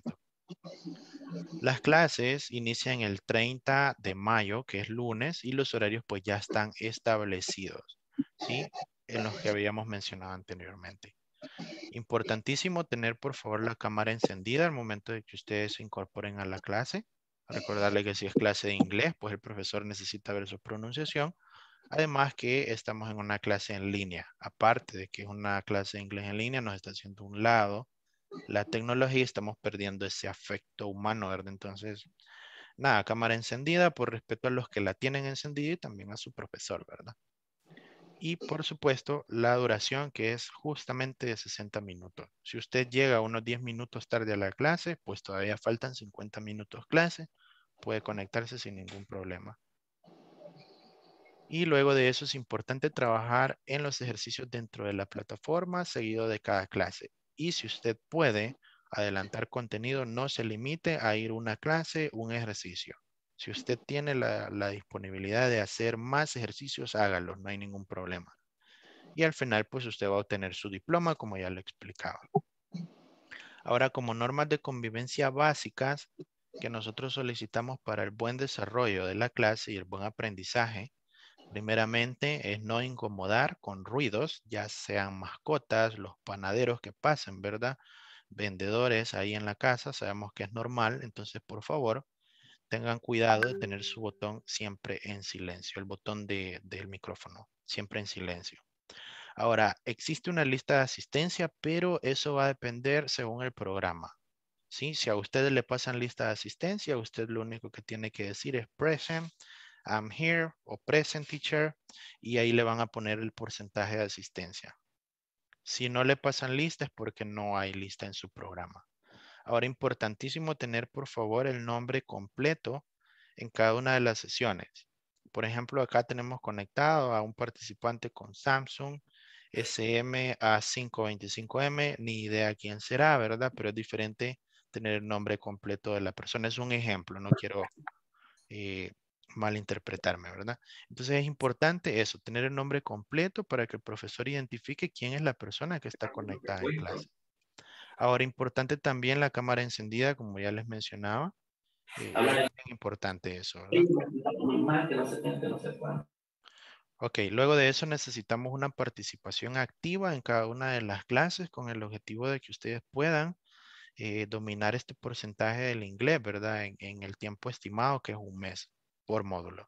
B: Las clases inician el 30 de mayo, que es lunes, y los horarios pues ya están establecidos, ¿sí? En los que habíamos mencionado anteriormente. Importantísimo tener por favor la cámara encendida al momento de que ustedes se incorporen a la clase. Recordarle que si es clase de inglés, pues el profesor necesita ver su pronunciación Además que estamos en una clase en línea. Aparte de que es una clase de inglés en línea, nos está haciendo un lado la tecnología y estamos perdiendo ese afecto humano, ¿verdad? Entonces, nada, cámara encendida por respeto a los que la tienen encendida y también a su profesor, ¿verdad? Y por supuesto, la duración que es justamente de 60 minutos. Si usted llega unos 10 minutos tarde a la clase, pues todavía faltan 50 minutos clase, puede conectarse sin ningún problema. Y luego de eso es importante trabajar en los ejercicios dentro de la plataforma seguido de cada clase. Y si usted puede adelantar contenido, no se limite a ir una clase, un ejercicio. Si usted tiene la, la disponibilidad de hacer más ejercicios, hágalos, no hay ningún problema. Y al final, pues usted va a obtener su diploma, como ya lo explicaba. Ahora, como normas de convivencia básicas que nosotros solicitamos para el buen desarrollo de la clase y el buen aprendizaje, Primeramente es no incomodar con ruidos, ya sean mascotas, los panaderos que pasen, ¿verdad? Vendedores ahí en la casa, sabemos que es normal, entonces por favor tengan cuidado de tener su botón siempre en silencio, el botón del micrófono, siempre en silencio. Ahora, existe una lista de asistencia, pero eso va a depender según el programa. ¿sí? Si a ustedes le pasan lista de asistencia, usted lo único que tiene que decir es present I'm here o present teacher y ahí le van a poner el porcentaje de asistencia. Si no le pasan listas porque no hay lista en su programa. Ahora, importantísimo tener, por favor, el nombre completo en cada una de las sesiones. Por ejemplo, acá tenemos conectado a un participante con Samsung SMA525M. Ni idea quién será, ¿verdad? Pero es diferente tener el nombre completo de la persona. Es un ejemplo, no quiero eh, malinterpretarme, ¿verdad? Entonces es importante eso, tener el nombre completo para que el profesor identifique quién es la persona que está conectada en clase. Ahora, importante también la cámara encendida, como ya les mencionaba. Eh, es importante eso, ¿verdad? Ok, luego de eso necesitamos una participación activa en cada una de las clases con el objetivo de que ustedes puedan eh, dominar este porcentaje del inglés, ¿verdad? en, el tiempo estimado, que es un mes por módulo.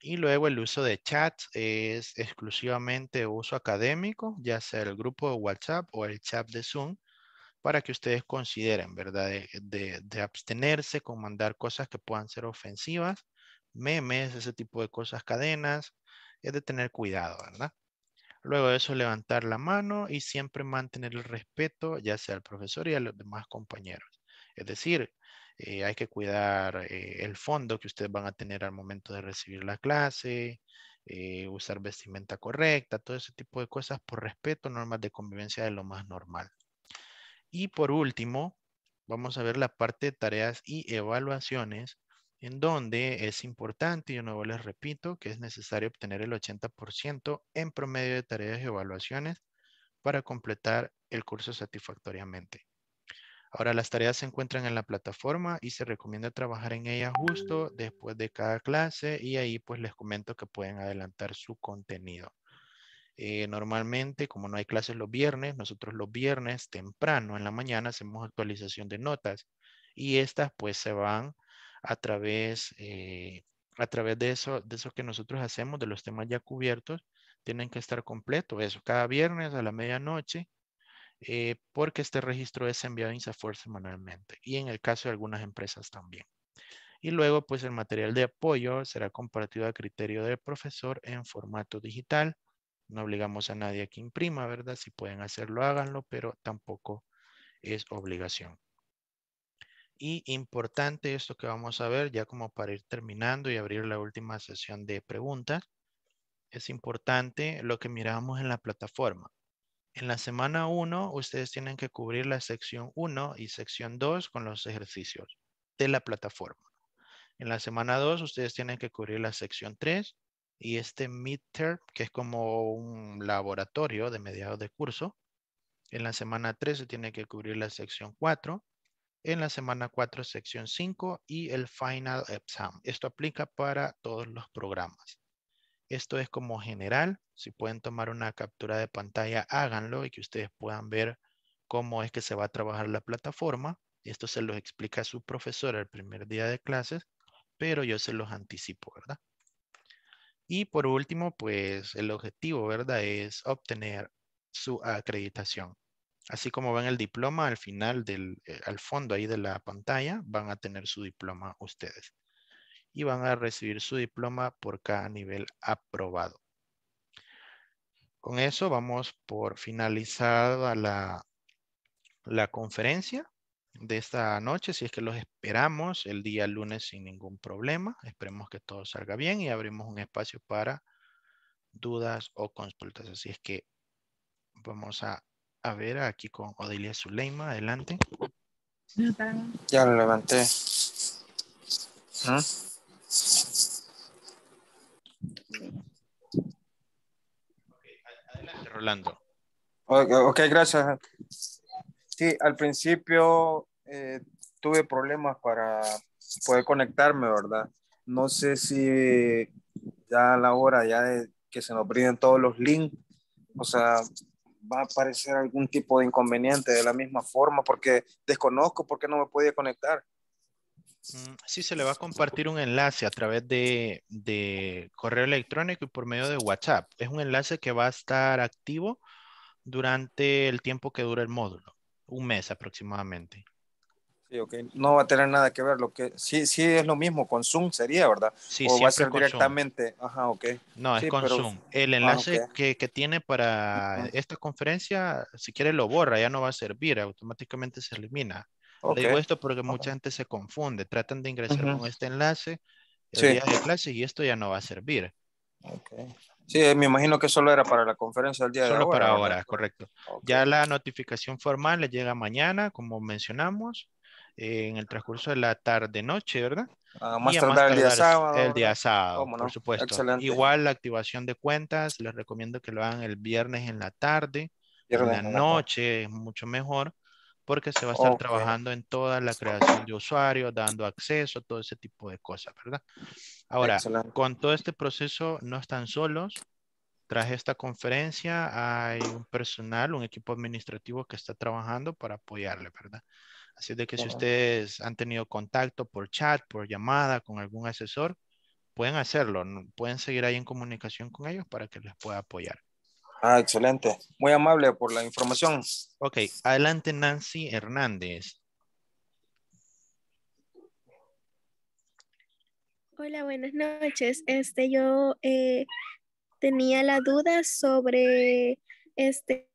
B: Y luego el uso de chat es exclusivamente uso académico, ya sea el grupo de WhatsApp o el chat de Zoom, para que ustedes consideren, ¿verdad? De, de abstenerse con mandar cosas que puedan ser ofensivas, memes, ese tipo de cosas, cadenas, es de tener cuidado, ¿verdad? Luego de eso, levantar la mano y siempre mantener el respeto, ya sea al profesor y a los demás compañeros. Es decir, eh, hay que cuidar eh, el fondo que ustedes van a tener al momento de recibir la clase, eh, usar vestimenta correcta, todo ese tipo de cosas por respeto, normas de convivencia de lo más normal. Y por último, vamos a ver la parte de tareas y evaluaciones, en donde es importante, y de nuevo les repito, que es necesario obtener el 80% en promedio de tareas y evaluaciones para completar el curso satisfactoriamente. Ahora las tareas se encuentran en la plataforma y se recomienda trabajar en ellas justo después de cada clase y ahí pues les comento que pueden adelantar su contenido. Eh, normalmente, como no hay clases los viernes, nosotros los viernes temprano en la mañana hacemos actualización de notas y estas pues se van a través, eh, a través de, eso, de eso que nosotros hacemos, de los temas ya cubiertos, tienen que estar completos. Eso cada viernes a la medianoche eh, porque este registro es enviado a INSAFOR manualmente y en el caso de algunas empresas también. Y luego, pues el material de apoyo será compartido a criterio del profesor en formato digital. No obligamos a nadie a que imprima, ¿verdad? Si pueden hacerlo, háganlo, pero tampoco es obligación. Y importante esto que vamos a ver, ya como para ir terminando y abrir la última sesión de preguntas, es importante lo que miramos en la plataforma. En la semana 1, ustedes tienen que cubrir la sección 1 y sección 2 con los ejercicios de la plataforma. En la semana 2, ustedes tienen que cubrir la sección 3 y este midterm, que es como un laboratorio de mediados de curso. En la semana 3 se tiene que cubrir la sección 4. En la semana 4, sección 5 y el final exam. Esto aplica para todos los programas. Esto es como general. Si pueden tomar una captura de pantalla, háganlo y que ustedes puedan ver cómo es que se va a trabajar la plataforma. Esto se los explica su profesor el primer día de clases, pero yo se los anticipo, ¿verdad? Y por último, pues el objetivo, ¿verdad? Es obtener su acreditación. Así como ven el diploma al final del, eh, al fondo ahí de la pantalla, van a tener su diploma ustedes y van a recibir su diploma por cada nivel aprobado. Con eso vamos por finalizada la, la conferencia de esta noche, si es que los esperamos el día lunes sin ningún problema. Esperemos que todo salga bien y abrimos un espacio para dudas o consultas. Así es que vamos a, a ver aquí con Odilia Zuleima. Adelante.
F: Ya lo levanté. ¿Ah? Rolando. Ok, gracias. Sí, al principio eh, tuve problemas para poder conectarme, ¿verdad? No sé si ya a la hora ya de que se nos brinden todos los links, o sea, va a aparecer algún tipo de inconveniente de la misma forma porque desconozco por qué no me podía conectar.
B: Mm, sí, se le va a compartir un enlace a través de, correo electrónico y por medio de WhatsApp. Es un enlace que va a estar activo durante el tiempo que dura el módulo, un mes aproximadamente.
F: Sí, ok. No va a tener nada que ver. Lo que sí, sí es lo mismo con Zoom sería, ¿verdad? Sí, o va a ser directamente. Ajá, ok. No, es con Zoom. El ah, enlace
B: que, tiene para esta conferencia, si quiere lo borra, ya no va a servir, automáticamente se elimina digo esto porque mucha gente se confunde, tratan de ingresar con este enlace el día de clase y esto ya no va a servir. ok,
F: Sí, eh, me imagino que solo era para la conferencia del día de hoy. Solo para ahora,
B: correcto. Ya la notificación formal le llega mañana, como mencionamos, en el transcurso de la tarde-noche, ¿verdad?
F: Ah, más, tardar el día sábado. El día
B: sábado, por supuesto. Igual la activación de cuentas, les recomiendo que lo hagan el viernes en la tarde,
A: en la noche,
B: es mucho mejor porque se va a estar trabajando en toda la creación de usuarios, dando acceso, todo ese tipo de cosas, ¿verdad? Ahora, con todo este proceso no están solos. Tras esta conferencia hay un personal, un equipo administrativo que está trabajando para apoyarle, ¿verdad? Así de que si ustedes han tenido contacto por chat, por llamada con algún asesor, pueden hacerlo, pueden seguir ahí en comunicación con ellos para que les pueda apoyar.
F: Ah, excelente. Muy amable por la información. Ok, adelante Nancy Hernández.
C: Hola, buenas noches. Este, yo eh, tenía la duda sobre este,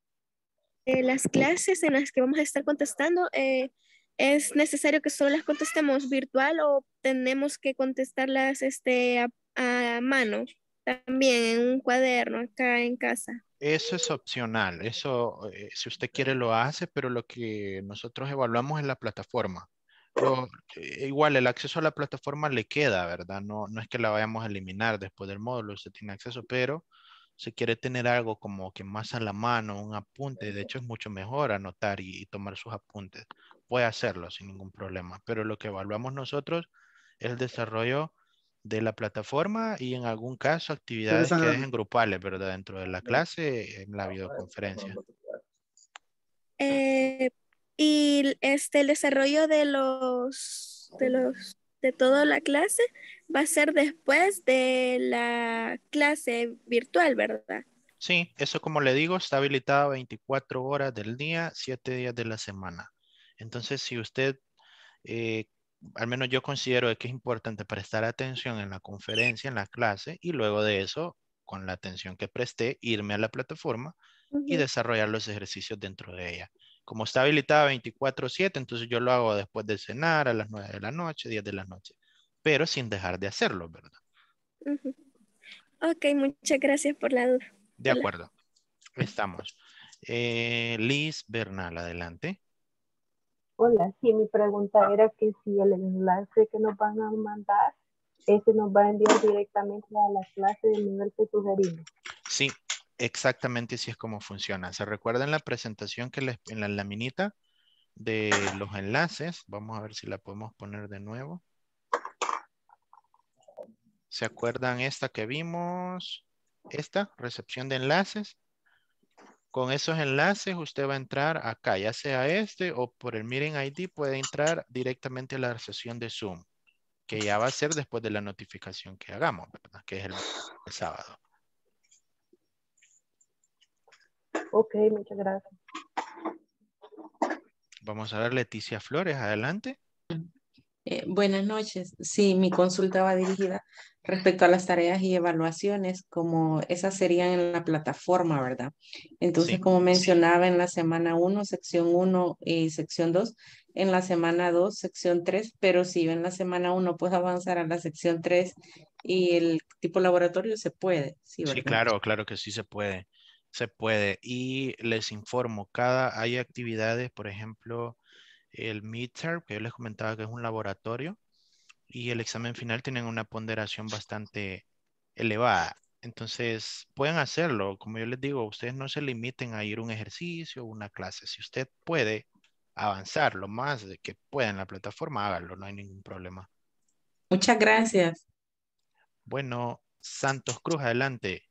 C: eh, las clases en las que vamos a estar contestando. Eh, ¿Es necesario que solo las contestemos virtual o tenemos que contestarlas este, a mano? También en un cuaderno acá en casa.
B: Eso es opcional, eso eh, si usted quiere lo hace, pero lo que nosotros evaluamos es la plataforma. Eh, igual el acceso a la plataforma le queda, ¿verdad? No, no es que la vayamos a eliminar después del módulo, usted tiene acceso, pero si quiere tener algo como que más a la mano, un apunte, de hecho es mucho mejor anotar y, y tomar sus apuntes, puede hacerlo sin ningún problema, pero lo que evaluamos nosotros es el desarrollo de la plataforma y en algún caso actividades que dejen grupales, ¿verdad? Dentro de la clase, en la videoconferencia.
C: Eh, y este, el desarrollo de los, de los, de toda la clase va a ser después de la clase virtual, ¿verdad?
B: Sí, eso como le digo, está habilitado 24 horas del día, 7 días de la semana. Entonces, si usted eh, al menos yo considero que es importante prestar atención en la conferencia, en la clase, y luego de eso, con la atención que presté, irme a la plataforma y desarrollar los ejercicios dentro de ella. Como está habilitada 24/7, entonces yo lo hago después de cenar, a las 9 de la noche, 10 de la noche, pero sin dejar de hacerlo,
C: ¿verdad? Ok, muchas gracias por la duda.
B: De acuerdo, estamos. Eh, Liz Bernal, adelante.
C: Hola,
E: sí, mi pregunta ah. era que si el enlace que nos van a mandar, ese nos va a enviar directamente a la clase del nivel que sugerimos.
B: Sí, exactamente así es como funciona. ¿Se recuerdan la presentación que en la laminita de los enlaces? Vamos a ver si la podemos poner de nuevo. ¿Se acuerdan esta que vimos? Esta, recepción de enlaces. Con esos enlaces usted va a entrar acá, ya sea este o por el Miren ID puede entrar directamente a la sesión de Zoom, que ya va a ser después de la notificación que hagamos, que es el, sábado.
E: Ok, muchas gracias.
B: Vamos a ver Leticia Flores,
C: adelante. Eh, buenas noches. Sí, mi consulta va dirigida respecto a las tareas y evaluaciones, como esas serían en la plataforma, ¿verdad? Entonces, como mencionaba en la semana 1, sección 1 y sección 2, en la semana 2, sección 3, pero si en la semana 1 puedo avanzar a la sección 3 y el tipo laboratorio, se puede. sí claro,
B: claro que sí se puede. Se puede. Y les informo, cada, hay actividades, por ejemplo, el midterm, que yo les comentaba que es un laboratorio, y el examen final tienen una ponderación bastante elevada. Entonces, pueden hacerlo. Como yo les digo, ustedes no se limiten a ir a un ejercicio, o una clase. Si usted puede avanzar lo más que pueda en la plataforma, hágalo, no hay ningún problema.
C: Muchas gracias.
B: Bueno, Santos Cruz, adelante.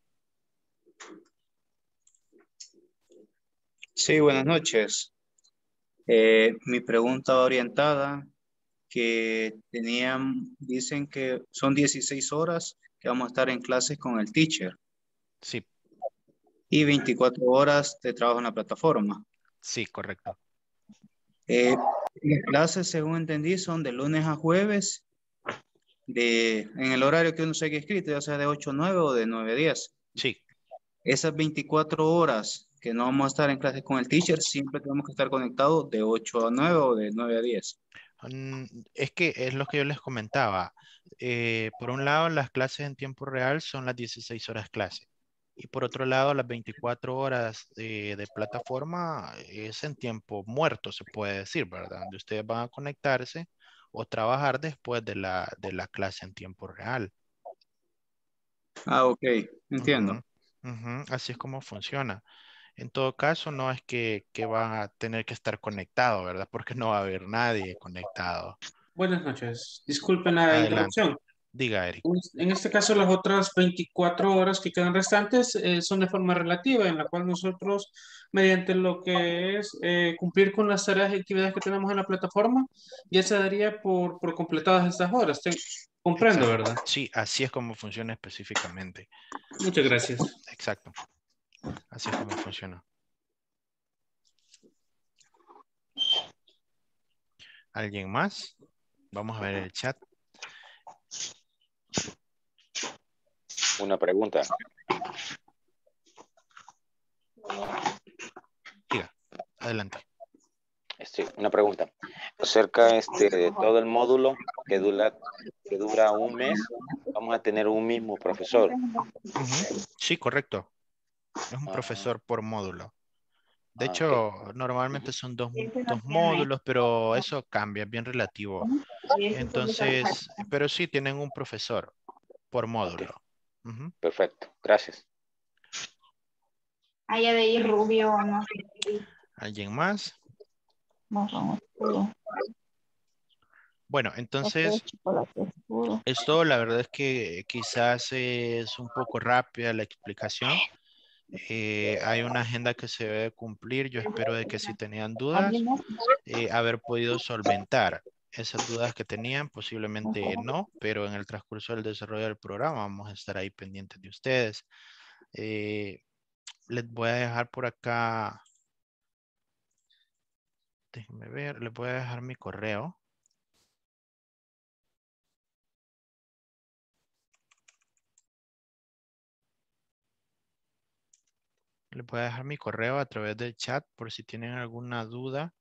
D: Sí, buenas noches. Eh, mi pregunta orientada que tenían, dicen que son 16 horas que vamos a estar en clases con el teacher. Sí. Y 24 horas de trabajo en la plataforma. Sí, correcto. Eh, las clases, según entendí, son de lunes a jueves, de, en el horario que uno se haya escrito, ya sea de 8 a 9 o de 9 a 10. Sí. Esas 24 horas que no vamos a estar en clase con el teacher, siempre tenemos que estar conectados de 8 a 9 o de 9 a
B: 10. Mm, es que es lo que yo les comentaba. Eh, por un lado, las clases en tiempo real son las 16 horas clase. Y por otro lado, las 24 horas de, plataforma es en tiempo muerto, se puede decir, ¿verdad? Donde ustedes van a conectarse o trabajar después de la, de la clase en tiempo real.
A: Ah, ok, entiendo.
B: Así es como funciona. En todo caso, no es que, va a tener que estar conectado, ¿verdad? Porque no va a haber nadie conectado.
E: Buenas noches. Disculpen la interrupción. Diga, Eric. En este caso, las otras 24 horas que quedan restantes eh, son de forma relativa, en la cual nosotros, mediante lo que es eh, cumplir con las tareas y actividades que tenemos en la plataforma, ya se daría por, completadas estas horas. comprendo,
B: ¿verdad? Sí, así es como funciona específicamente. Muchas gracias. Exacto. Así es como funciona. ¿Alguien más? Vamos a ver el chat.
F: Una pregunta. adelante. Sí, una pregunta. Acerca este, de todo el módulo que dura, un mes, vamos a tener un mismo profesor.
B: Sí, correcto. Es un ah, ah. profesor por módulo. De ah, hecho, normalmente son dos, módulos, pero eso cambia, es bien relativo.
A: Entonces,
B: pero sí tienen un profesor por módulo. Perfecto, gracias.
A: ¿Hay de
C: Rubio,
B: ¿Alguien más? Bueno, entonces, esto la verdad es que quizás es un poco rápida la explicación, eh, hay una agenda que se debe cumplir. Yo espero de que si tenían dudas, eh, haber podido solventar esas dudas que tenían, posiblemente no, pero en el transcurso del desarrollo del programa vamos a estar ahí pendientes de ustedes. Eh, les voy a dejar por acá, déjenme ver, les voy a dejar mi
A: correo Les voy a dejar
B: mi correo a través del chat por si tienen alguna duda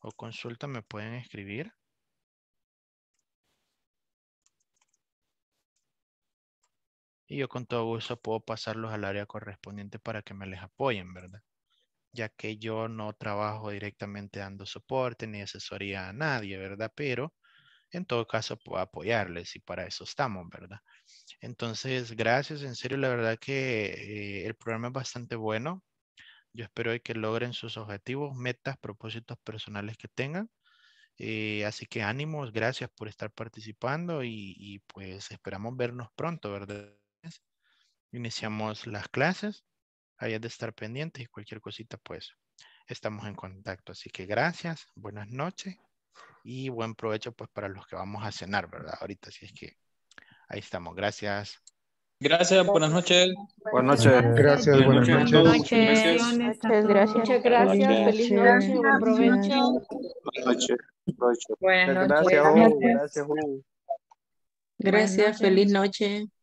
B: o consulta me pueden escribir. Y yo con todo gusto puedo pasarlos al área correspondiente para que me les apoyen, ¿verdad? Ya que yo no trabajo directamente dando soporte ni asesoría a nadie, ¿verdad? Pero en todo caso puedo apoyarles y para eso estamos, ¿verdad? Entonces, gracias, en serio, la verdad que eh, el programa es bastante bueno. Yo espero que logren sus objetivos, metas, propósitos personales que tengan. Eh, así que ánimos, gracias por estar participando y, pues esperamos vernos pronto, ¿verdad? Iniciamos las clases, hay de estar pendientes y cualquier cosita pues estamos en contacto. Así que gracias, buenas noches y buen provecho pues para los que vamos a cenar, ¿verdad? Ahorita si es que Ahí estamos,
D: gracias. Gracias, buenas noches. Buenas noches. Gracias, buenas noches.
C: Buenas noches. gracias.
A: gracias. Feliz noche. Buenas noches. Buenas noches. Gracias, Gracias, feliz
C: noche.